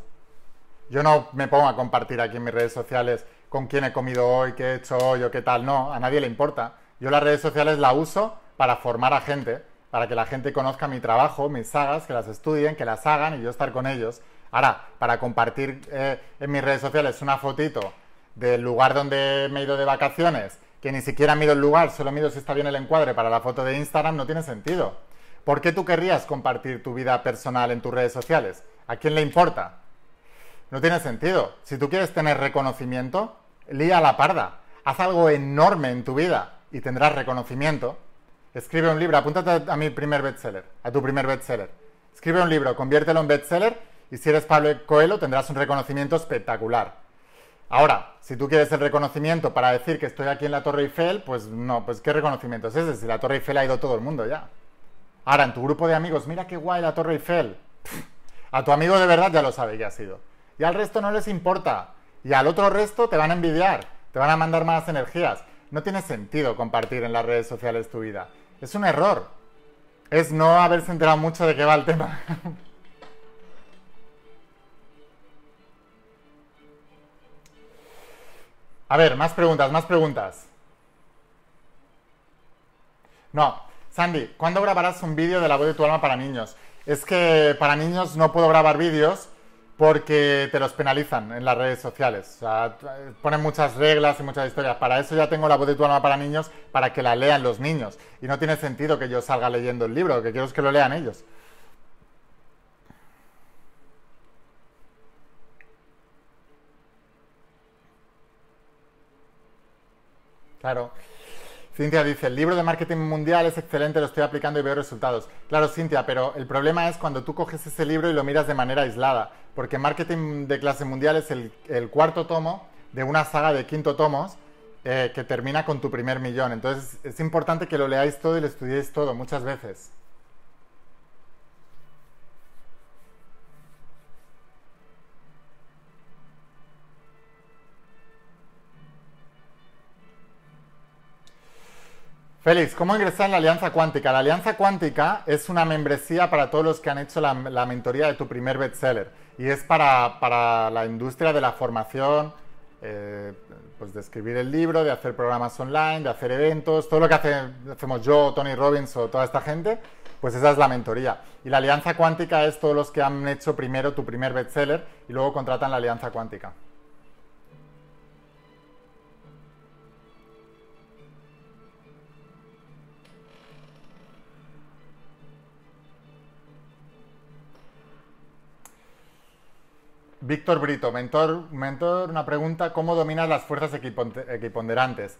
Yo no me pongo a compartir aquí en mis redes sociales con quién he comido hoy, qué he hecho hoy o qué tal. No, a nadie le importa. Yo las redes sociales las uso para formar a gente, para que la gente conozca mi trabajo, mis sagas, que las estudien, que las hagan y yo estar con ellos. Ahora, para compartir eh, en mis redes sociales una fotito del lugar donde me he ido de vacaciones, que ni siquiera mido el lugar, solo mido si está bien el encuadre para la foto de Instagram, no tiene sentido. ¿Por qué tú querrías compartir tu vida personal en tus redes sociales? ¿A quién le importa? No tiene sentido. Si tú quieres tener reconocimiento, lía la parda. Haz algo enorme en tu vida y tendrás reconocimiento Escribe un libro, apúntate a mi primer bestseller, a tu primer bestseller. Escribe un libro, conviértelo en bestseller y si eres Pablo Coelho tendrás un reconocimiento espectacular. Ahora, si tú quieres el reconocimiento para decir que estoy aquí en la Torre Eiffel, pues no, pues ¿qué reconocimiento es ese? Si la Torre Eiffel ha ido todo el mundo ya. Ahora, en tu grupo de amigos, mira qué guay la Torre Eiffel. a tu amigo de verdad ya lo sabe que ha sido. Y al resto no les importa. Y al otro resto te van a envidiar, te van a mandar más energías. No tiene sentido compartir en las redes sociales tu vida. Es un error. Es no haberse enterado mucho de qué va el tema. (laughs) A ver, más preguntas, más preguntas. No, Sandy, ¿cuándo grabarás un vídeo de la voz de tu alma para niños? Es que para niños no puedo grabar vídeos porque te los penalizan en las redes sociales. ponen muchas reglas y muchas historias. Para eso ya tengo la voz de tu alma para niños, para que la lean los niños. Y no tiene sentido que yo salga leyendo el libro, lo que quiero es que lo lean ellos. Claro. Cintia dice, el libro de marketing mundial es excelente, lo estoy aplicando y veo resultados. Claro, Cintia, pero el problema es cuando tú coges ese libro y lo miras de manera aislada porque Marketing de Clase Mundial es el, cuarto tomo de una saga de quinto tomos eh, que termina con tu primer millón. Entonces es importante que lo leáis todo y lo estudiéis todo muchas veces. Félix, ¿cómo ingresar en la Alianza Cuántica? La Alianza Cuántica es una membresía para todos los que han hecho la, mentoría de tu primer bestseller y es para, la industria de la formación, eh, pues de escribir el libro, de hacer programas online, de hacer eventos, todo lo que hacemos yo, Tony Robbins o toda esta gente, pues esa es la mentoría. Y la Alianza Cuántica es todos los que han hecho primero tu primer bestseller y luego contratan la Alianza Cuántica. Víctor Brito, mentor, mentor, una pregunta, ¿cómo dominas las fuerzas equiponderantes?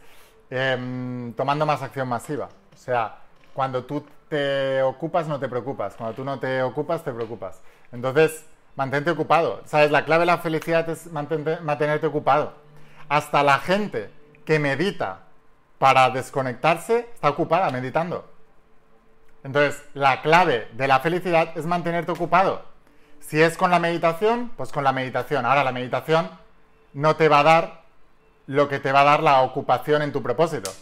Em, tomando más acción masiva. O sea, cuando tú te ocupas no te preocupas, cuando tú no te ocupas te preocupas. Entonces, mantente ocupado. ¿Sabes? La clave de la felicidad es mantenerte ocupado. Hasta la gente que medita para desconectarse está ocupada meditando. Entonces, la clave de la felicidad es mantenerte ocupado. Si es con la meditación, pues con la meditación. Ahora la meditación no te va a dar lo que te va a dar la ocupación en tu propósito,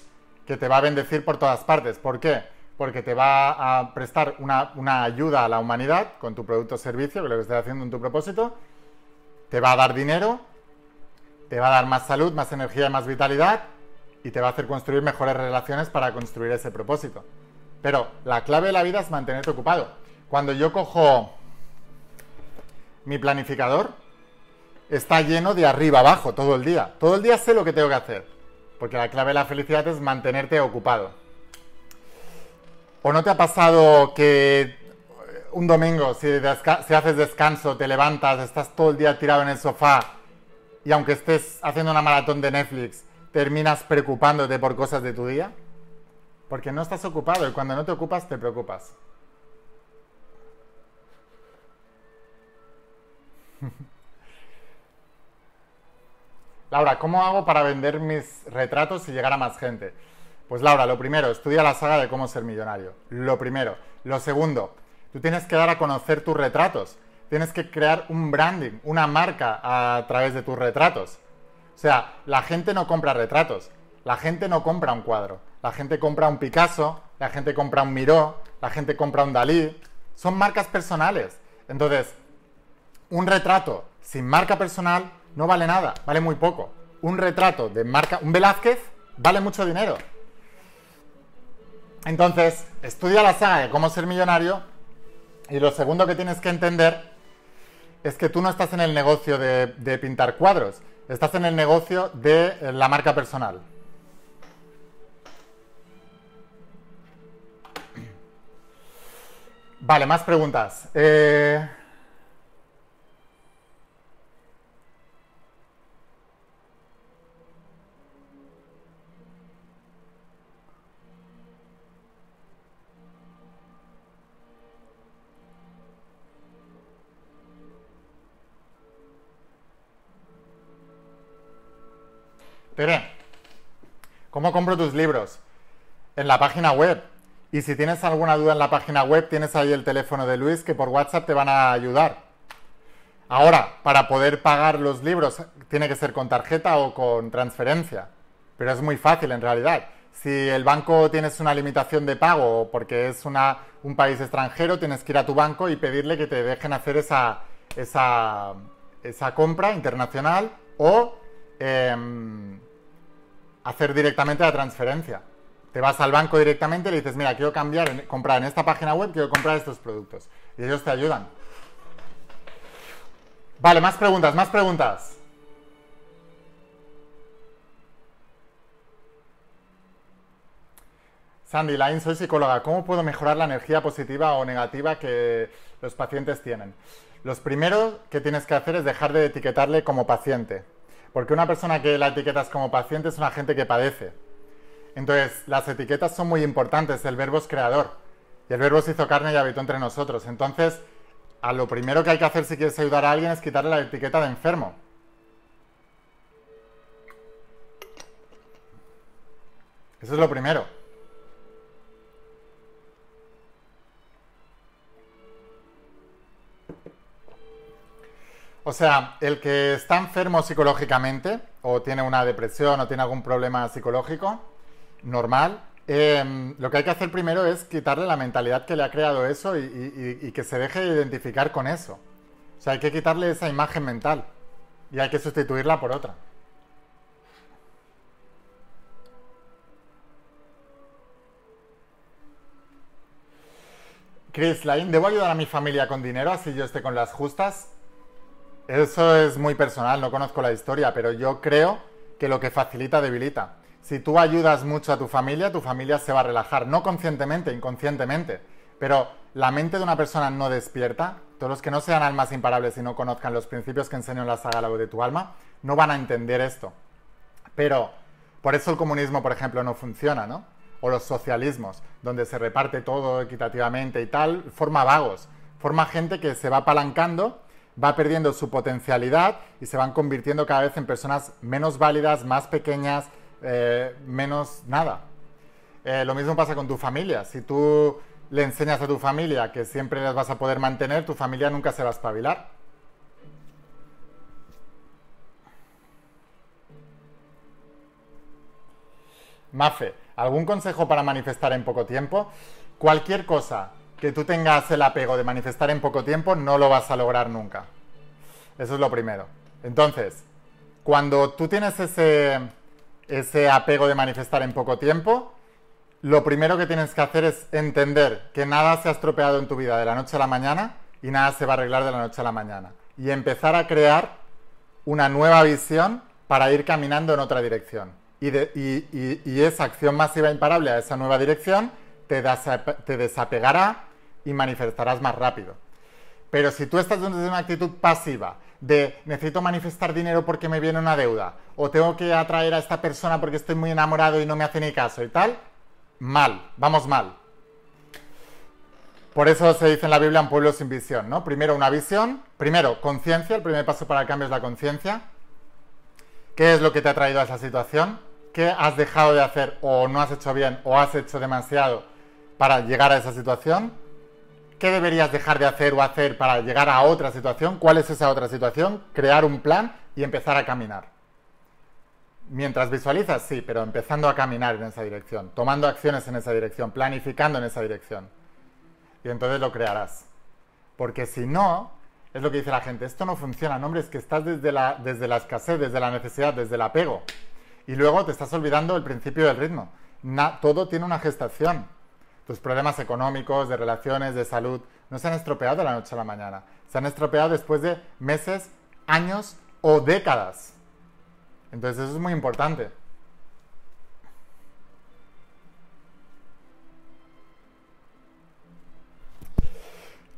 que te va a bendecir por todas partes. ¿Por qué? Porque te va a prestar una, ayuda a la humanidad con tu producto o servicio, que lo que estés haciendo en tu propósito, te va a dar dinero, te va a dar más salud, más energía y más vitalidad, y te va a hacer construir mejores relaciones para construir ese propósito. Pero la clave de la vida es mantenerte ocupado. Cuando yo cojo mi planificador está lleno de arriba abajo todo el día. Todo el día sé lo que tengo que hacer. Porque la clave de la felicidad es mantenerte ocupado. ¿O no te ha pasado que un domingo, si, haces descanso, te levantas, estás todo el día tirado en el sofá y aunque estés haciendo una maratón de Netflix, terminas preocupándote por cosas de tu día? Porque no estás ocupado y cuando no te ocupas, te preocupas. (laughs) Laura, ¿cómo hago para vender mis retratos y llegar a más gente? Pues Laura, lo primero, estudia la saga de cómo ser millonario. Lo primero. Lo segundo, tú tienes que dar a conocer tus retratos. Tienes que crear un branding, una marca a través de tus retratos. O sea, la gente no compra retratos, la gente no compra un cuadro, la gente compra un Picasso, la gente compra un Miró, la gente compra un Dalí. Son marcas personales. Entonces, un retrato sin marca personal no vale nada, vale muy poco. Un retrato de marca, un Velázquez, vale mucho dinero. Entonces, estudia la saga de cómo ser millonario y lo segundo que tienes que entender es que tú no estás en el negocio de, pintar cuadros, estás en el negocio de eh, la marca personal. Vale, más preguntas. Eh... Tere, ¿cómo compro tus libros? En la página web. Y si tienes alguna duda en la página web, tienes ahí el teléfono de Luis que por WhatsApp te van a ayudar. Ahora, para poder pagar los libros, tiene que ser con tarjeta o con transferencia. Pero es muy fácil en realidad. Si el banco tienes una limitación de pago porque es un país extranjero, tienes que ir a tu banco y pedirle que te dejen hacer esa, compra internacional o em, hacer directamente la transferencia. Te vas al banco directamente y le dices, mira, quiero cambiar, comprar en esta página web, quiero comprar estos productos. Y ellos te ayudan. Vale, más preguntas, más preguntas. Sandy Line, soy psicóloga. ¿Cómo puedo mejorar la energía positiva o negativa que los pacientes tienen? Lo primero que tienes que hacer es dejar de etiquetarle como paciente. Porque una persona que la etiquetas como paciente es una gente que padece. Entonces, las etiquetas son muy importantes, el verbo es creador. Y el verbo se hizo carne y habitó entre nosotros. Entonces, a lo primero que hay que hacer si quieres ayudar a alguien es quitarle la etiqueta de enfermo. Eso es lo primero. O sea, el que está enfermo psicológicamente, o tiene una depresión, o tiene algún problema psicológico, normal, em, lo que hay que hacer primero es quitarle la mentalidad que le ha creado eso y, que se deje de identificar con eso. O sea, hay que quitarle esa imagen mental y hay que sustituirla por otra. Chris Lain, ¿debo ayudar a mi familia con dinero así yo esté con las justas? Eso es muy personal, no conozco la historia, pero yo creo que lo que facilita debilita. Si tú ayudas mucho a tu familia, tu familia se va a relajar, no conscientemente, inconscientemente. Pero la mente de una persona no despierta, todos los que no sean almas imparables y no conozcan los principios que enseño en la saga de tu alma, no van a entender esto. Pero por eso el comunismo, por ejemplo, no funciona, ¿no? O los socialismos, donde se reparte todo equitativamente y tal, forma vagos, forma gente que se va apalancando va perdiendo su potencialidad y se van convirtiendo cada vez en personas menos válidas, más pequeñas, eh, menos nada. Eh, lo mismo pasa con tu familia. Si tú le enseñas a tu familia que siempre las vas a poder mantener, tu familia nunca se va a espabilar. Mafe, ¿algún consejo para manifestar en poco tiempo? Cualquier cosa, que tú tengas el apego de manifestar en poco tiempo, no lo vas a lograr nunca. Eso es lo primero. Entonces, cuando tú tienes ese, ese apego de manifestar en poco tiempo, lo primero que tienes que hacer es entender que nada se ha estropeado en tu vida de la noche a la mañana y nada se va a arreglar de la noche a la mañana. Y empezar a crear una nueva visión para ir caminando en otra dirección. Y, esa acción masiva e imparable a esa nueva dirección te desapegará y manifestarás más rápido. Pero si tú estás desde una actitud pasiva, de necesito manifestar dinero porque me viene una deuda, o tengo que atraer a esta persona porque estoy muy enamorado y no me hace ni caso y tal, mal, vamos mal. Por eso se dice en la Biblia ...un pueblo sin visión, ¿no? Primero una visión, primero conciencia, el primer paso para el cambio es la conciencia. ¿Qué es lo que te ha traído a esa situación? ¿Qué has dejado de hacer o no has hecho bien o has hecho demasiado para llegar a esa situación? ¿Qué deberías dejar de hacer o hacer para llegar a otra situación? ¿Cuál es esa otra situación? Crear un plan y empezar a caminar. Mientras visualizas, sí, pero empezando a caminar en esa dirección, tomando acciones en esa dirección, planificando en esa dirección. Y entonces lo crearás. Porque si no, es lo que dice la gente, esto no funciona, no, hombre, es que estás desde la, escasez, desde la necesidad, desde el apego. Y luego te estás olvidando el principio del ritmo. todo tiene una gestación tus problemas económicos, de relaciones, de salud, no se han estropeado de la noche a la mañana. Se han estropeado después de meses, años o décadas. Entonces eso es muy importante.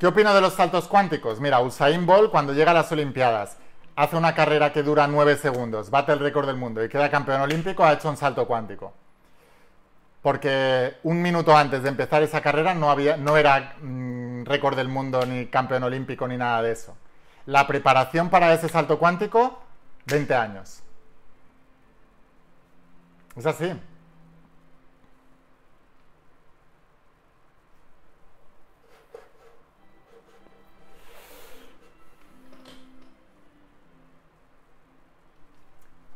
¿Qué opino de los saltos cuánticos? Mira, Usain Bolt cuando llega a las Olimpiadas hace una carrera que dura 9 segundos, bate el récord del mundo y queda campeón olímpico, ha hecho un salto cuántico porque un minuto antes de empezar esa carrera no, había, no era mm, récord del mundo ni campeón olímpico ni nada de eso. La preparación para ese salto cuántico, 20 años. Es así.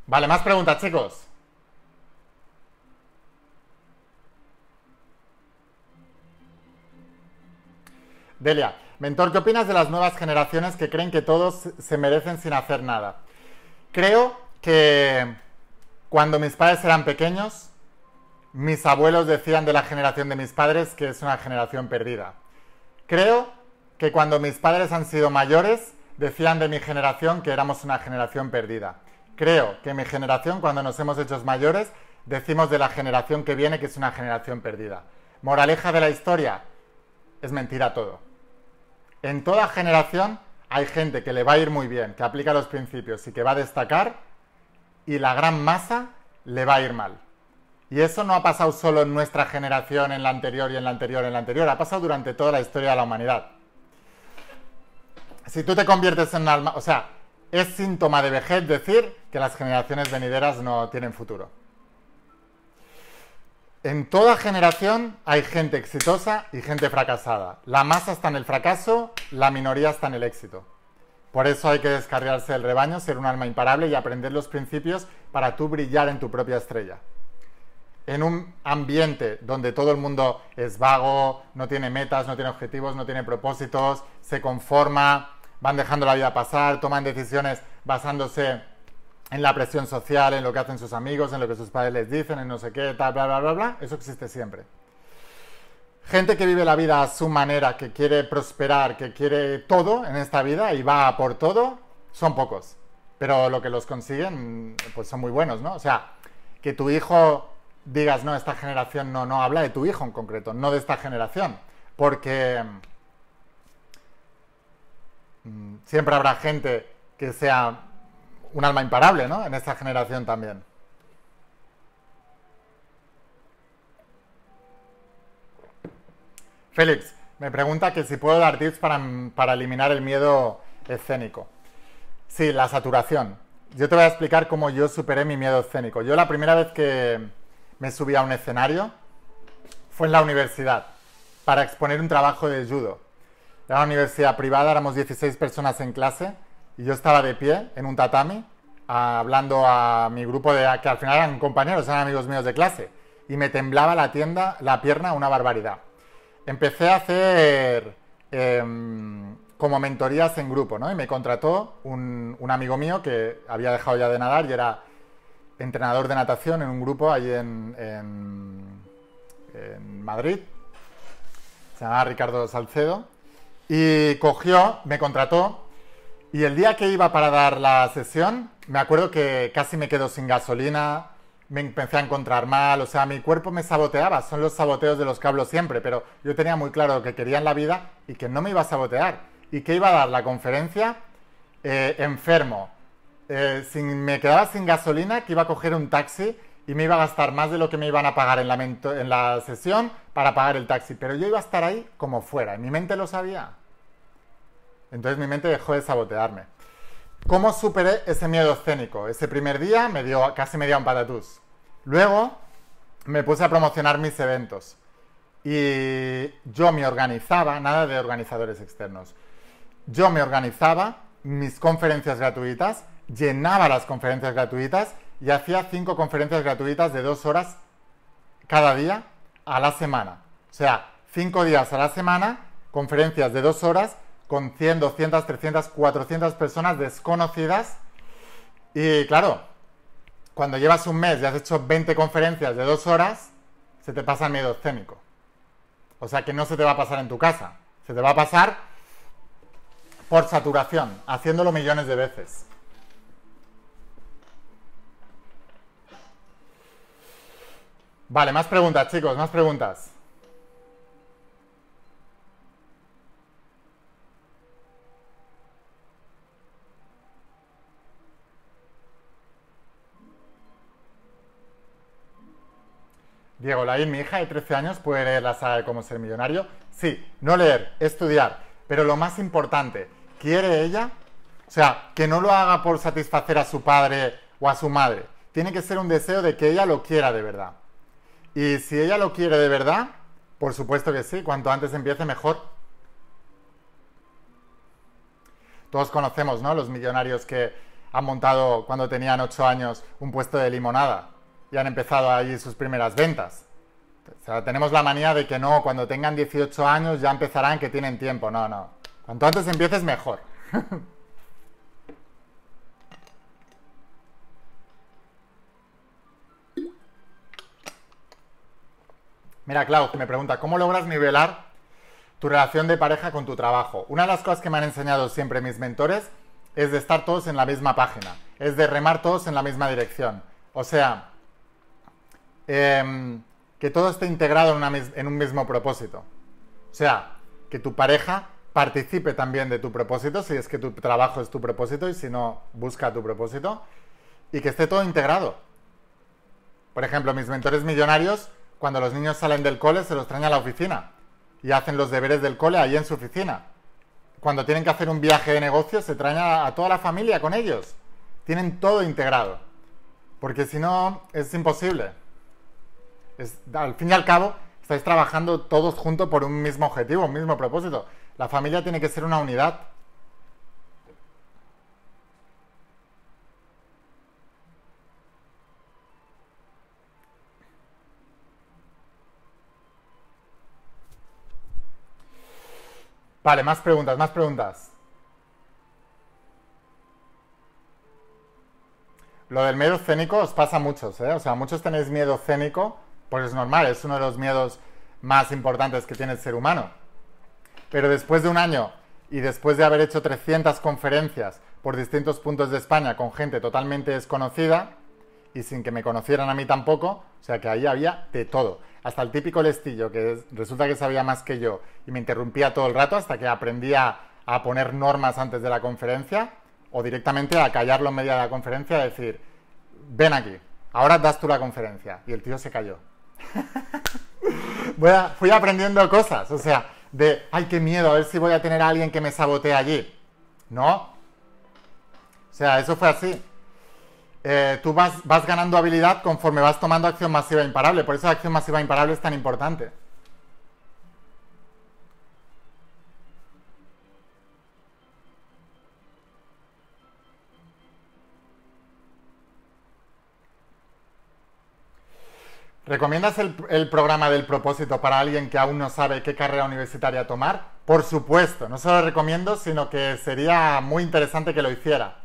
Vale, más preguntas, chicos. Delia, mentor, ¿qué opinas de las nuevas generaciones que creen que todos se merecen sin hacer nada? Creo que cuando mis padres eran pequeños, mis abuelos decían de la generación de mis padres que es una generación perdida. Creo que cuando mis padres han sido mayores, decían de mi generación que éramos una generación perdida. Creo que mi generación, cuando nos hemos hecho mayores, decimos de la generación que viene que es una generación perdida. Moraleja de la historia, es mentira todo en toda generación hay gente que le va a ir muy bien, que aplica los principios y que va a destacar, y la gran masa le va a ir mal. Y eso no ha pasado solo en nuestra generación, en la anterior y en la anterior, en la anterior, ha pasado durante toda la historia de la humanidad. Si tú te conviertes en alma, o sea, es síntoma de vejez decir que las generaciones venideras no tienen futuro. En toda generación hay gente exitosa y gente fracasada. La masa está en el fracaso, la minoría está en el éxito. Por eso hay que descargarse del rebaño, ser un alma imparable y aprender los principios para tú brillar en tu propia estrella. En un ambiente donde todo el mundo es vago, no tiene metas, no tiene objetivos, no tiene propósitos, se conforma, van dejando la vida pasar, toman decisiones basándose en la presión social, en lo que hacen sus amigos, en lo que sus padres les dicen, en no sé qué, tal, bla, bla, bla, bla. Eso existe siempre. Gente que vive la vida a su manera, que quiere prosperar, que quiere todo en esta vida y va por todo, son pocos. Pero lo que los consiguen, pues son muy buenos, ¿no? O sea, que tu hijo digas, no, esta generación no, no, habla de tu hijo en concreto, no de esta generación. Porque mm, siempre habrá gente que sea un alma imparable, ¿no? En esta generación también. Félix, me pregunta que si puedo dar tips para, para, eliminar el miedo escénico. Sí, la saturación. Yo te voy a explicar cómo yo superé mi miedo escénico. Yo la primera vez que me subí a un escenario fue en la universidad para exponer un trabajo de judo. Era una universidad privada, éramos 16 personas en clase y yo estaba de pie en un tatami hablando a mi grupo de que al final eran compañeros, eran amigos míos de clase y me temblaba la tienda, la pierna, una barbaridad. Empecé a hacer em, como mentorías en grupo, ¿no? Y me contrató un, amigo mío que había dejado ya de nadar y era entrenador de natación en un grupo ahí en, en, en Madrid. Se llamaba Ricardo Salcedo. Y cogió, me contrató y el día que iba para dar la sesión, me acuerdo que casi me quedo sin gasolina, me empecé a encontrar mal, o sea, mi cuerpo me saboteaba, son los saboteos de los que hablo siempre, pero yo tenía muy claro que quería en la vida y que no me iba a sabotear, y que iba a dar la conferencia eh, enfermo, eh, sin, me quedaba sin gasolina, que iba a coger un taxi y me iba a gastar más de lo que me iban a pagar en la, en la sesión para pagar el taxi, pero yo iba a estar ahí como fuera, en mi mente lo sabía. Entonces mi mente dejó de sabotearme. ¿Cómo superé ese miedo escénico? Ese primer día me dio, casi me dio un patatús. Luego me puse a promocionar mis eventos y yo me organizaba, nada de organizadores externos, yo me organizaba mis conferencias gratuitas, llenaba las conferencias gratuitas y hacía cinco conferencias gratuitas de dos horas cada día a la semana. O sea, cinco días a la semana, conferencias de dos horas con 100, 200, 300, 400 personas desconocidas. Y claro, cuando llevas un mes y has hecho 20 conferencias de dos horas, se te pasa el miedo escénico. O sea que no se te va a pasar en tu casa, se te va a pasar por saturación, haciéndolo millones de veces. Vale, más preguntas, chicos, más preguntas. Diego la mi hija de 13 años, puede leer la saga de Cómo ser millonario. Sí, no leer, estudiar. Pero lo más importante, ¿quiere ella? O sea, que no lo haga por satisfacer a su padre o a su madre. Tiene que ser un deseo de que ella lo quiera de verdad. Y si ella lo quiere de verdad, por supuesto que sí, cuanto antes empiece mejor. Todos conocemos, ¿no? Los millonarios que han montado cuando tenían 8 años un puesto de limonada y han empezado ahí sus primeras ventas. O sea, tenemos la manía de que no, cuando tengan 18 años ya empezarán que tienen tiempo. No, no. Cuanto antes empieces, mejor. (laughs) Mira, que me pregunta, ¿cómo logras nivelar tu relación de pareja con tu trabajo? Una de las cosas que me han enseñado siempre mis mentores es de estar todos en la misma página, es de remar todos en la misma dirección. O sea, Em, que todo esté integrado en, un mismo propósito. O sea, que tu pareja participe también de tu propósito, si es que tu trabajo es tu propósito y si no, busca tu propósito, y que esté todo integrado. Por ejemplo, mis mentores millonarios, cuando los niños salen del cole, se los traen a la oficina y hacen los deberes del cole ahí en su oficina. Cuando tienen que hacer un viaje de negocio, se traen a toda la familia con ellos. Tienen todo integrado. Porque si no, es imposible al fin y al cabo, estáis trabajando todos juntos por un mismo objetivo, un mismo propósito. La familia tiene que ser una unidad. Vale, más preguntas, más preguntas. Lo del miedo escénico os pasa a muchos, ¿eh? O sea, muchos tenéis miedo escénico pues es normal, es uno de los miedos más importantes que tiene el ser humano. Pero después de un año y después de haber hecho 300 conferencias por distintos puntos de España con gente totalmente desconocida y sin que me conocieran a mí tampoco, o sea que ahí había de todo. Hasta el típico lestillo que resulta que sabía más que yo y me interrumpía todo el rato hasta que aprendía a poner normas antes de la conferencia o directamente a callarlo en medio de la conferencia y decir, ven aquí, ahora das tú la conferencia. Y el tío se cayó. (laughs) fui aprendiendo cosas, o sea, de, ay, qué miedo, a ver si voy a tener a alguien que me sabotee allí. No. O sea, eso fue así. Eh, tú vas, vas ganando habilidad conforme vas tomando acción masiva e imparable. Por eso la acción masiva e imparable es tan importante. ¿Recomiendas el, programa del propósito para alguien que aún no sabe qué carrera universitaria tomar? Por supuesto, no se lo recomiendo, sino que sería muy interesante que lo hiciera.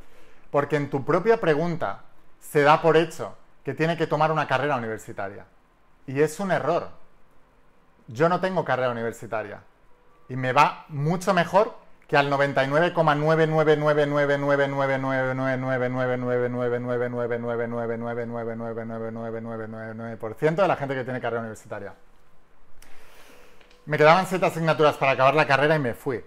Porque en tu propia pregunta se da por hecho que tiene que tomar una carrera universitaria. Y es un error. Yo no tengo carrera universitaria. Y me va mucho mejor que al 99,99999999999999999999999999999999999999% de la gente que tiene carrera universitaria. Me quedaban siete asignaturas para acabar la carrera y me fui.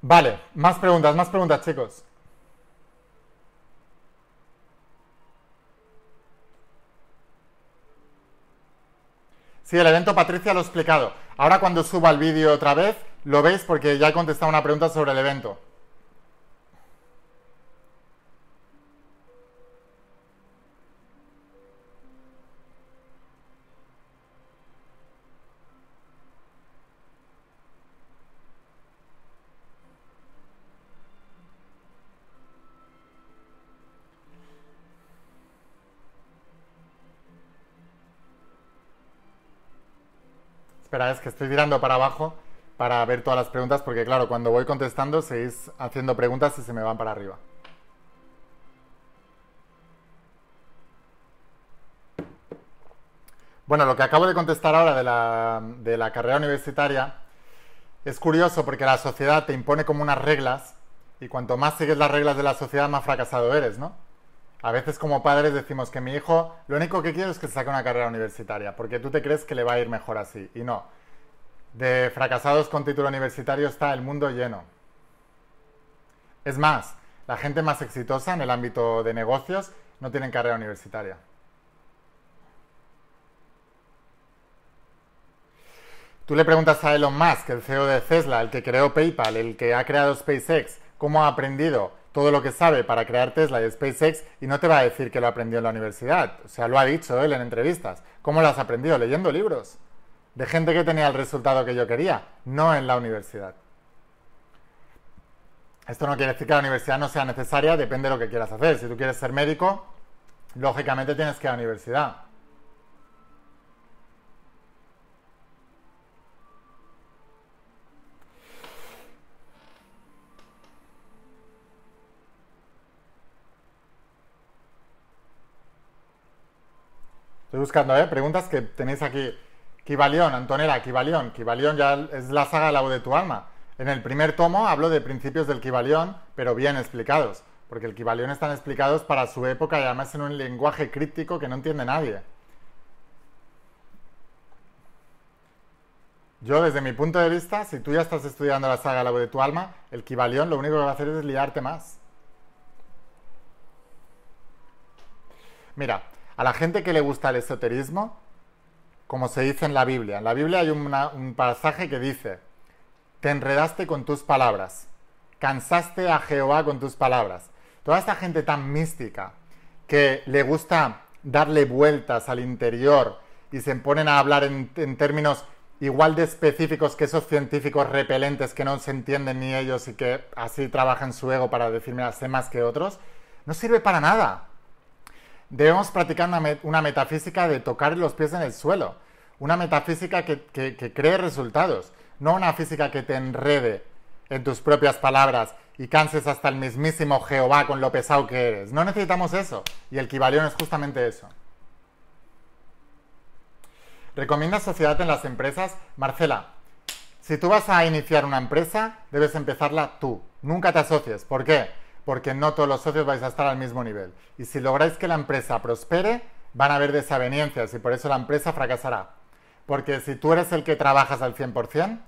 Vale, más preguntas, más preguntas, chicos. Sí, el evento Patricia lo he explicado. Ahora cuando suba el vídeo otra vez, lo veis porque ya he contestado una pregunta sobre el evento. es que estoy tirando para abajo para ver todas las preguntas, porque claro, cuando voy contestando, seguís haciendo preguntas y se me van para arriba. Bueno, lo que acabo de contestar ahora de la, carrera universitaria es curioso porque la sociedad te impone como unas reglas y cuanto más sigues las reglas de la sociedad, más fracasado eres, ¿no? A veces como padres decimos que mi hijo lo único que quiere es que se saque una carrera universitaria, porque tú te crees que le va a ir mejor así, y no. De fracasados con título universitario está el mundo lleno. Es más, la gente más exitosa en el ámbito de negocios no tiene carrera universitaria. Tú le preguntas a Elon Musk, el CEO de Tesla, el que creó PayPal, el que ha creado SpaceX, cómo ha aprendido todo lo que sabe para crear Tesla y SpaceX y no te va a decir que lo aprendió en la universidad. O sea, lo ha dicho él en entrevistas. ¿Cómo lo has aprendido? Leyendo libros de gente que tenía el resultado que yo quería, no en la universidad. Esto no quiere decir que la universidad no sea necesaria, depende de lo que quieras hacer. Si tú quieres ser médico, lógicamente tienes que ir a la universidad. buscando, Preguntas que tenéis aquí. Kibalión, Antonella, Kibalión. Kibalión ya es la saga La voz de tu alma. En el primer tomo hablo de principios del Kibalión, pero bien explicados. Porque el Kibalión están explicados para su época y además en un lenguaje críptico que no entiende nadie. Yo, desde mi punto de vista, si tú ya estás estudiando la saga La voz de tu alma, el Kibalión lo único que va a hacer es liarte más. Mira, a la gente que le gusta el esoterismo, como se dice en la Biblia, en la Biblia hay un pasaje que dice, te enredaste con tus palabras, cansaste a Jehová con tus palabras. Toda esta gente tan mística que le gusta darle vueltas al interior y se ponen a hablar en, términos igual de específicos que esos científicos repelentes que no se entienden ni ellos y que así trabajan su ego para decirme las sé más que otros, no sirve para nada debemos practicar una, metafísica de tocar los pies en el suelo, una metafísica que, cree resultados, no una física que te enrede en tus propias palabras y canses hasta el mismísimo Jehová con lo pesado que eres. No necesitamos eso, y el Kibalión es justamente eso. Recomienda sociedad en las empresas. Marcela, si tú vas a iniciar una empresa, debes empezarla tú. Nunca te asocies. ¿Por qué? porque no todos los socios vais a estar al mismo nivel. Y si lográis que la empresa prospere, van a haber desavenencias y por eso la empresa fracasará. Porque si tú eres el que trabajas al 100%,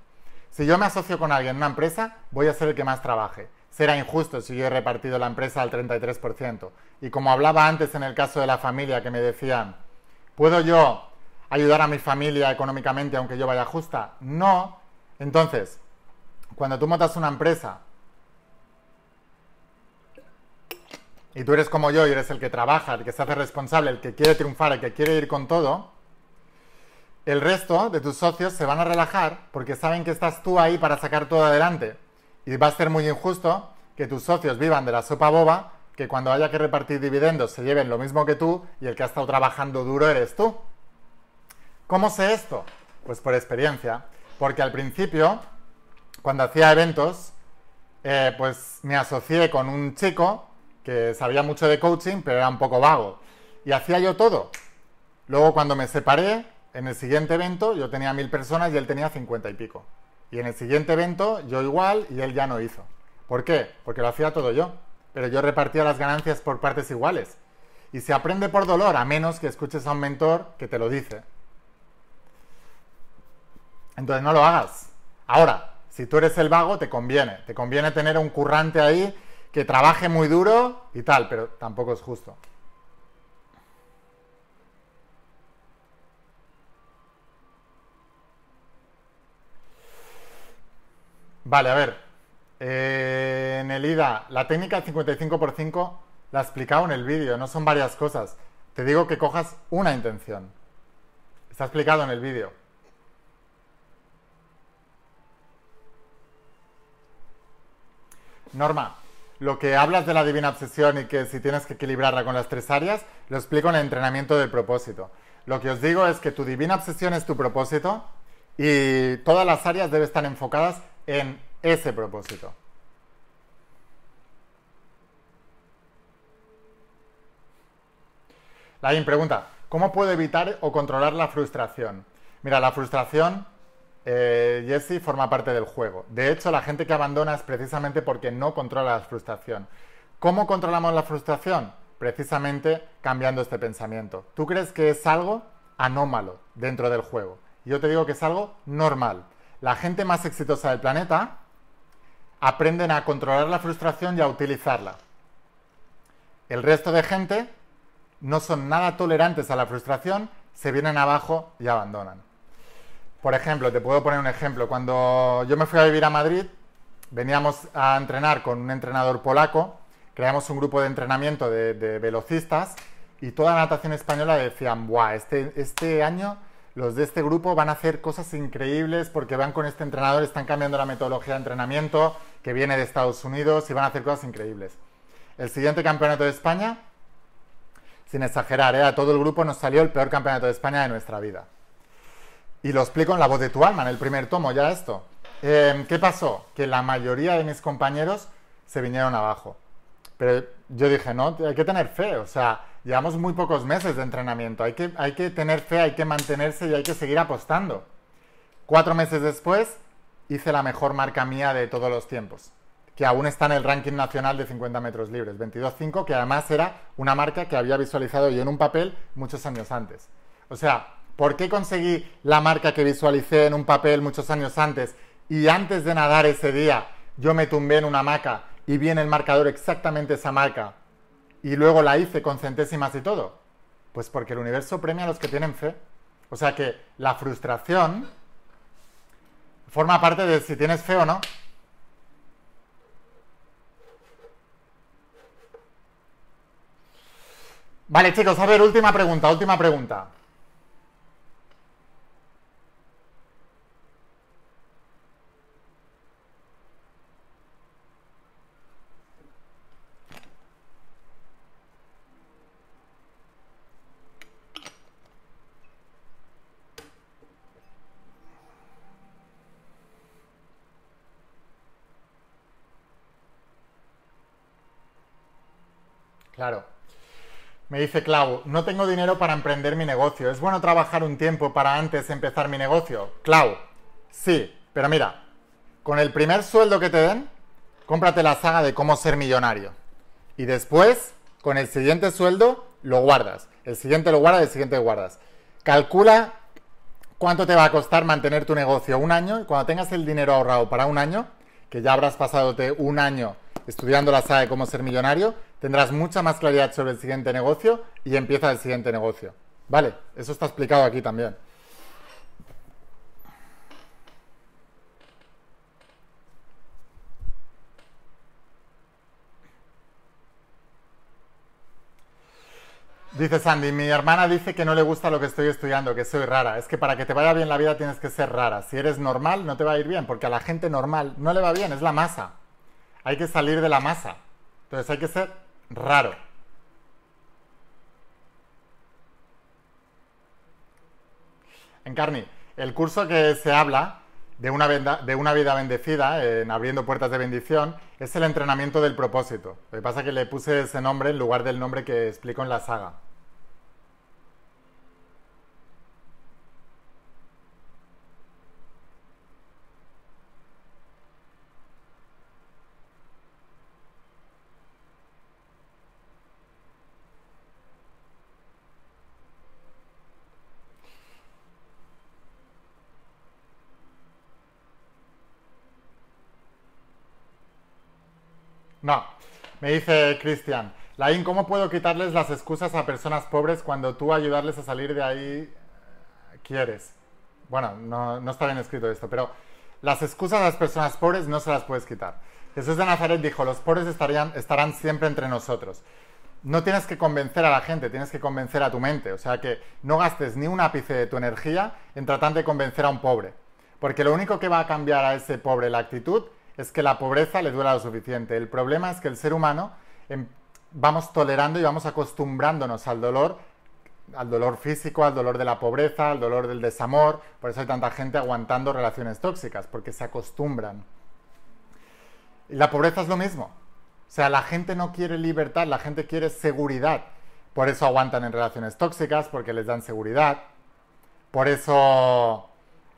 si yo me asocio con alguien en una empresa, voy a ser el que más trabaje. Será injusto si yo he repartido la empresa al 33%. Y como hablaba antes en el caso de la familia, que me decían, ¿puedo yo ayudar a mi familia económicamente aunque yo vaya justa? No. Entonces, cuando tú montas una empresa y tú eres como yo y eres el que trabaja, el que se hace responsable, el que quiere triunfar, el que quiere ir con todo, el resto de tus socios se van a relajar porque saben que estás tú ahí para sacar todo adelante. Y va a ser muy injusto que tus socios vivan de la sopa boba, que cuando haya que repartir dividendos se lleven lo mismo que tú y el que ha estado trabajando duro eres tú. ¿Cómo sé esto? Pues por experiencia. Porque al principio, cuando hacía eventos, eh, pues me asocié con un chico que sabía mucho de coaching, pero era un poco vago. Y hacía yo todo. Luego cuando me separé, en el siguiente evento yo tenía mil personas y él tenía cincuenta y pico. Y en el siguiente evento yo igual y él ya no hizo. ¿Por qué? Porque lo hacía todo yo. Pero yo repartía las ganancias por partes iguales. Y se aprende por dolor, a menos que escuches a un mentor que te lo dice. Entonces no lo hagas. Ahora, si tú eres el vago, te conviene. Te conviene tener un currante ahí que trabaje muy duro y tal, pero tampoco es justo. Vale, a ver. Eh, en el IDA, la técnica 55 por 5 la he explicado en el vídeo, no son varias cosas. Te digo que cojas una intención. Está explicado en el vídeo. Norma, lo que hablas de la divina obsesión y que si tienes que equilibrarla con las tres áreas, lo explico en el entrenamiento del propósito. Lo que os digo es que tu divina obsesión es tu propósito y todas las áreas deben estar enfocadas en ese propósito. Lain pregunta, ¿cómo puedo evitar o controlar la frustración? Mira, la frustración eh, Jesse forma parte del juego. De hecho, la gente que abandona es precisamente porque no controla la frustración. ¿Cómo controlamos la frustración? Precisamente cambiando este pensamiento. Tú crees que es algo anómalo dentro del juego. Yo te digo que es algo normal. La gente más exitosa del planeta aprenden a controlar la frustración y a utilizarla. El resto de gente no son nada tolerantes a la frustración, se vienen abajo y abandonan. Por ejemplo, te puedo poner un ejemplo. Cuando yo me fui a vivir a Madrid, veníamos a entrenar con un entrenador polaco, creamos un grupo de entrenamiento de, velocistas y toda la natación española decían, ¡buah! Este, este, año los de este grupo van a hacer cosas increíbles porque van con este entrenador, están cambiando la metodología de entrenamiento que viene de Estados Unidos y van a hacer cosas increíbles. El siguiente campeonato de España, sin exagerar, ¿eh? a todo el grupo nos salió el peor campeonato de España de nuestra vida. Y lo explico en la voz de tu alma, en el primer tomo, ya esto. Em, ¿Qué pasó? Que la mayoría de mis compañeros se vinieron abajo. Pero yo dije, no, hay que tener fe, o sea, llevamos muy pocos meses de entrenamiento, hay que, hay que tener fe, hay que mantenerse y hay que seguir apostando. Cuatro meses después hice la mejor marca mía de todos los tiempos, que aún está en el ranking nacional de 50 metros libres, 22.5, que además era una marca que había visualizado yo en un papel muchos años antes. O sea, ¿Por qué conseguí la marca que visualicé en un papel muchos años antes y antes de nadar ese día yo me tumbé en una hamaca y vi en el marcador exactamente esa marca y luego la hice con centésimas y todo? Pues porque el universo premia a los que tienen fe. O sea que la frustración forma parte de si tienes fe o no. Vale, chicos, a ver, última pregunta, última pregunta. Claro. Me dice Clau, no tengo dinero para emprender mi negocio. ¿Es bueno trabajar un tiempo para antes empezar mi negocio? Clau, sí, pero mira, con el primer sueldo que te den, cómprate la saga de cómo ser millonario. Y después, con el siguiente sueldo, lo guardas. El siguiente lo guardas, el siguiente lo guardas. Calcula cuánto te va a costar mantener tu negocio un año y cuando tengas el dinero ahorrado para un año, que ya habrás pasado un año estudiando la saga de cómo ser millonario, tendrás mucha más claridad sobre el siguiente negocio y empieza el siguiente negocio. Vale, eso está explicado aquí también. Dice Sandy, mi hermana dice que no le gusta lo que estoy estudiando, que soy rara. Es que para que te vaya bien la vida tienes que ser rara. Si eres normal no te va a ir bien, porque a la gente normal no le va bien, es la masa. Hay que salir de la masa. Entonces hay que ser raro. Encarni, el curso que se habla de una, de una vida bendecida, en Abriendo Puertas de Bendición, es el entrenamiento del propósito. Lo que pasa es que le puse ese nombre en lugar del nombre que explico en la saga. No, me dice Cristian. Laín, ¿cómo puedo quitarles las excusas a personas pobres cuando tú ayudarles a salir de ahí quieres? Bueno, no, está bien escrito esto, pero las excusas a las personas pobres no se las puedes quitar. Jesús de Nazaret dijo, los pobres estarán siempre entre nosotros. No tienes que convencer a la gente, tienes que convencer a tu mente. O sea que no gastes ni un ápice de tu energía en tratar de convencer a un pobre. Porque lo único que va a cambiar a ese pobre la actitud es que la pobreza le duela lo suficiente. El problema es que el ser humano em, vamos tolerando y vamos acostumbrándonos al dolor, al dolor físico, al dolor de la pobreza, al dolor del desamor. Por eso hay tanta gente aguantando relaciones tóxicas, porque se acostumbran. Y la pobreza es lo mismo. O sea, la gente no quiere libertad, la gente quiere seguridad. Por eso aguantan en relaciones tóxicas, porque les dan seguridad. Por eso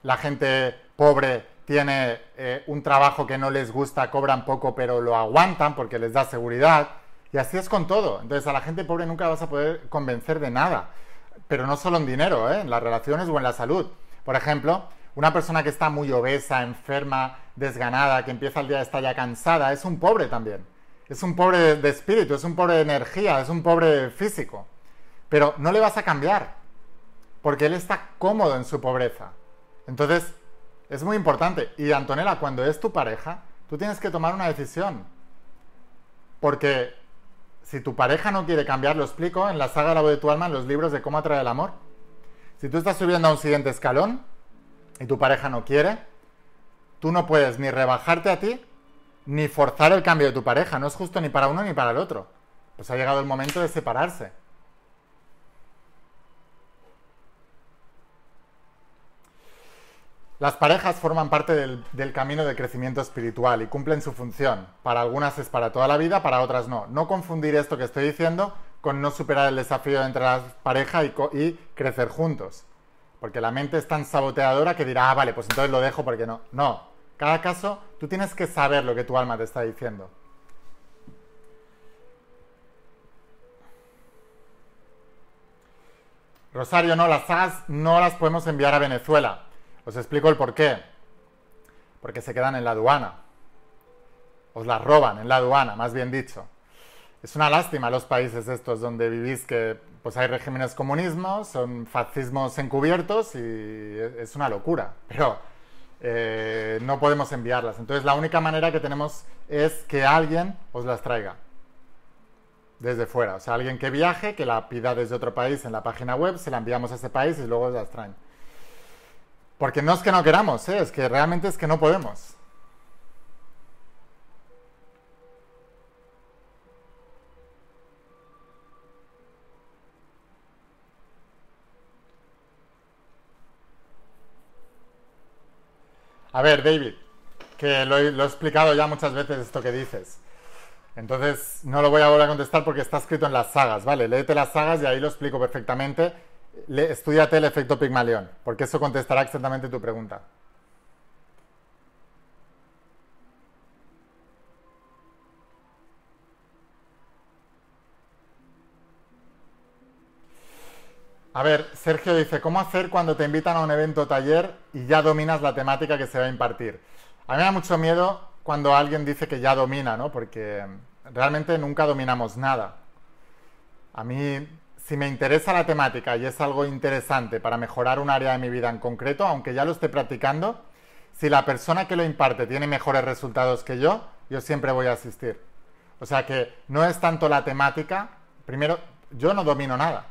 la gente pobre tiene eh, un trabajo que no les gusta, cobran poco, pero lo aguantan porque les da seguridad. Y así es con todo. Entonces a la gente pobre nunca vas a poder convencer de nada. Pero no solo en dinero, ¿eh? en las relaciones o en la salud. Por ejemplo, una persona que está muy obesa, enferma, desganada, que empieza el día está ya cansada, es un pobre también. Es un pobre de espíritu, es un pobre de energía, es un pobre físico. Pero no le vas a cambiar, porque él está cómodo en su pobreza. Entonces, es muy importante. Y Antonella, cuando es tu pareja, tú tienes que tomar una decisión. Porque si tu pareja no quiere cambiar, lo explico en la saga de La voz de tu alma, en los libros de cómo atraer el amor. Si tú estás subiendo a un siguiente escalón y tu pareja no quiere, tú no puedes ni rebajarte a ti ni forzar el cambio de tu pareja. No es justo ni para uno ni para el otro. Pues ha llegado el momento de separarse. Las parejas forman parte del, camino de crecimiento espiritual y cumplen su función. Para algunas es para toda la vida, para otras no. No confundir esto que estoy diciendo con no superar el desafío entre las parejas y, y crecer juntos. Porque la mente es tan saboteadora que dirá, ah, vale, pues entonces lo dejo porque no. No. Cada caso, tú tienes que saber lo que tu alma te está diciendo. Rosario, no, las sagas no las podemos enviar a Venezuela. Os explico el por qué. Porque se quedan en la aduana. Os las roban en la aduana, más bien dicho. Es una lástima los países estos donde vivís que pues hay regímenes comunismos, son fascismos encubiertos y e-, es una locura. Pero eh, no podemos enviarlas. Entonces la única manera que tenemos es que alguien os las traiga desde fuera. O sea, alguien que viaje, que la pida desde otro país en la página web, se la enviamos a ese país y luego las traen. Porque no es que no queramos, ¿eh? es que realmente es que no podemos. A ver, David, que lo he, explicado ya muchas veces esto que dices. Entonces, no lo voy a volver a contestar porque está escrito en las sagas, ¿vale? Léete las sagas y ahí lo explico perfectamente estudiate el efecto Pigmalión, porque eso contestará exactamente tu pregunta. A ver, Sergio dice, ¿cómo hacer cuando te invitan a un evento o taller y ya dominas la temática que se va a impartir? A mí me da mucho miedo cuando alguien dice que ya domina, ¿no? Porque realmente nunca dominamos nada. A mí si me interesa la temática y es algo interesante para mejorar un área de mi vida en concreto, aunque ya lo esté practicando, si la persona que lo imparte tiene mejores resultados que yo, yo siempre voy a asistir. O sea que no es tanto la temática, primero, yo no domino nada.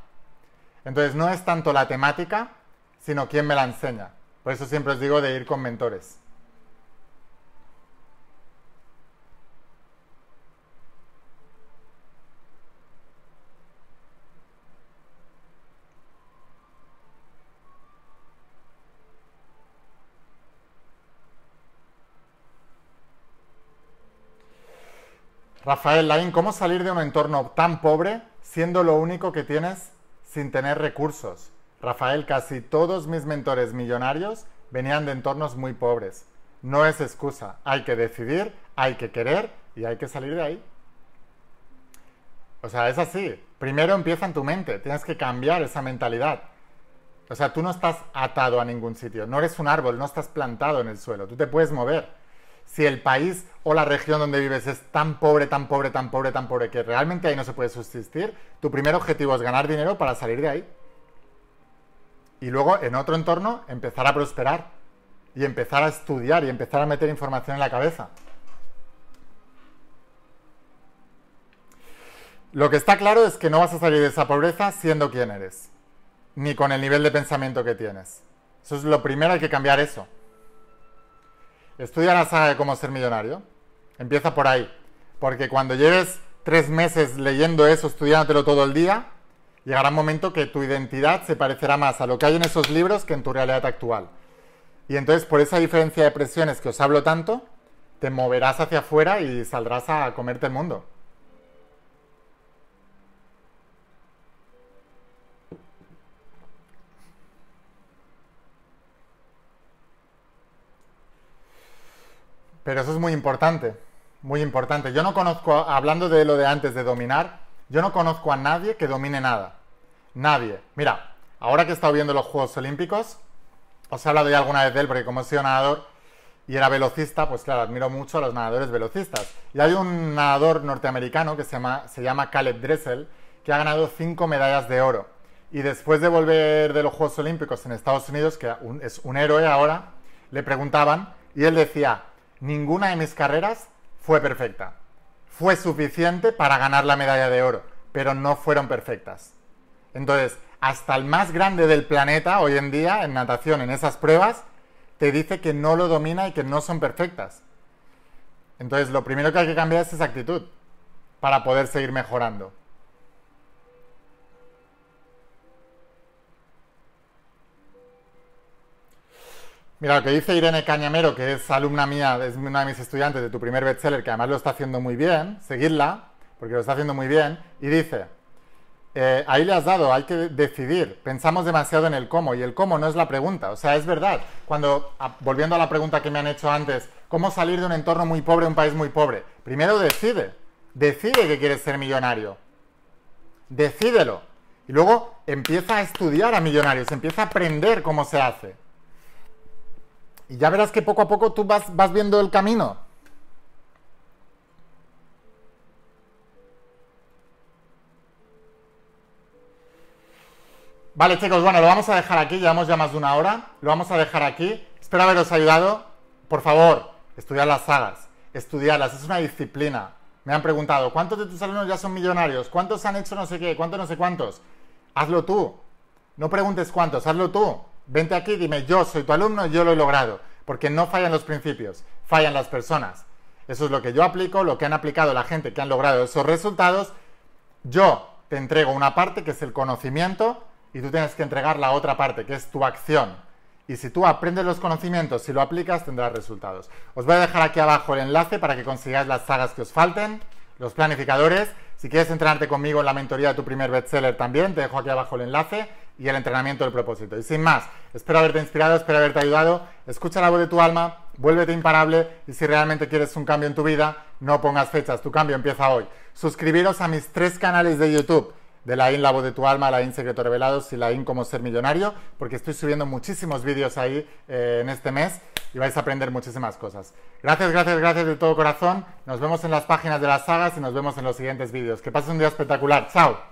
Entonces no es tanto la temática, sino quién me la enseña. Por eso siempre os digo de ir con mentores. Rafael Lain, ¿cómo salir de un entorno tan pobre siendo lo único que tienes sin tener recursos? Rafael, casi todos mis mentores millonarios venían de entornos muy pobres. No es excusa, hay que decidir, hay que querer y hay que salir de ahí. O sea, es así. Primero empieza en tu mente, tienes que cambiar esa mentalidad. O sea, tú no estás atado a ningún sitio, no eres un árbol, no estás plantado en el suelo, tú te puedes mover si el país o la región donde vives es tan pobre, tan pobre, tan pobre, tan pobre que realmente ahí no se puede subsistir, tu primer objetivo es ganar dinero para salir de ahí. Y luego en otro entorno empezar a prosperar y empezar a estudiar y empezar a meter información en la cabeza. Lo que está claro es que no vas a salir de esa pobreza siendo quien eres, ni con el nivel de pensamiento que tienes. Eso es lo primero, hay que cambiar eso. Estudia la saga de cómo ser millonario. Empieza por ahí. Porque cuando lleves tres meses leyendo eso, estudiándotelo todo el día, llegará un momento que tu identidad se parecerá más a lo que hay en esos libros que en tu realidad actual. Y entonces por esa diferencia de presiones que os hablo tanto, te moverás hacia afuera y saldrás a comerte el mundo. Pero eso es muy importante, muy importante. Yo no conozco, hablando de lo de antes de dominar, yo no conozco a nadie que domine nada. Nadie. Mira, ahora que he estado viendo los Juegos Olímpicos, os he hablado ya alguna vez de él, porque como he sido nadador y era velocista, pues claro, admiro mucho a los nadadores velocistas. Y hay un nadador norteamericano que se llama, se llama Caleb Dressel, que ha ganado cinco medallas de oro. Y después de volver de los Juegos Olímpicos en Estados Unidos, que es un héroe ahora, le preguntaban y él decía, ninguna de mis carreras fue perfecta. Fue suficiente para ganar la medalla de oro, pero no fueron perfectas. Entonces, hasta el más grande del planeta hoy en día en natación, en esas pruebas, te dice que no lo domina y que no son perfectas. Entonces, lo primero que hay que cambiar es esa actitud para poder seguir mejorando. Mira, lo que dice Irene Cañamero, que es alumna mía, es una de mis estudiantes de tu primer bestseller, que además lo está haciendo muy bien, seguidla, porque lo está haciendo muy bien, y dice, eh, ahí le has dado, hay que decidir, pensamos demasiado en el cómo, y el cómo no es la pregunta, o sea, es verdad, cuando, volviendo a la pregunta que me han hecho antes, ¿cómo salir de un entorno muy pobre un país muy pobre? Primero decide, decide que quieres ser millonario, decídelo, y luego empieza a estudiar a millonarios, empieza a aprender cómo se hace. Y ya verás que poco a poco tú vas, vas viendo el camino. Vale, chicos, bueno, lo vamos a dejar aquí, llevamos ya más de una hora, lo vamos a dejar aquí. Espero haberos ayudado. Por favor, estudiar las sagas, estudiarlas, es una disciplina. Me han preguntado, ¿cuántos de tus alumnos ya son millonarios? ¿Cuántos han hecho no sé qué? ¿Cuántos no sé cuántos? Hazlo tú. No preguntes cuántos, hazlo tú. Vente aquí, dime, yo soy tu alumno, yo lo he logrado. Porque no fallan los principios, fallan las personas. Eso es lo que yo aplico, lo que han aplicado la gente que han logrado esos resultados. Yo te entrego una parte que es el conocimiento y tú tienes que entregar la otra parte que es tu acción. Y si tú aprendes los conocimientos, si lo aplicas, tendrás resultados. Os voy a dejar aquí abajo el enlace para que consigáis las sagas que os falten, los planificadores. Si quieres entrenarte conmigo en la mentoría de tu primer bestseller también, te dejo aquí abajo el enlace y el entrenamiento del propósito. Y sin más, espero haberte inspirado, espero haberte ayudado. Escucha la voz de tu alma, vuélvete imparable y si realmente quieres un cambio en tu vida, no pongas fechas, tu cambio empieza hoy. Suscribiros a mis tres canales de YouTube. De la IN La Voz de Tu Alma, la IN Secreto Revelados y la IN Cómo Ser Millonario, porque estoy subiendo muchísimos vídeos ahí eh, en este mes y vais a aprender muchísimas cosas. Gracias, gracias, gracias de todo corazón. Nos vemos en las páginas de las sagas y nos vemos en los siguientes vídeos. Que pases un día espectacular. ¡Chao!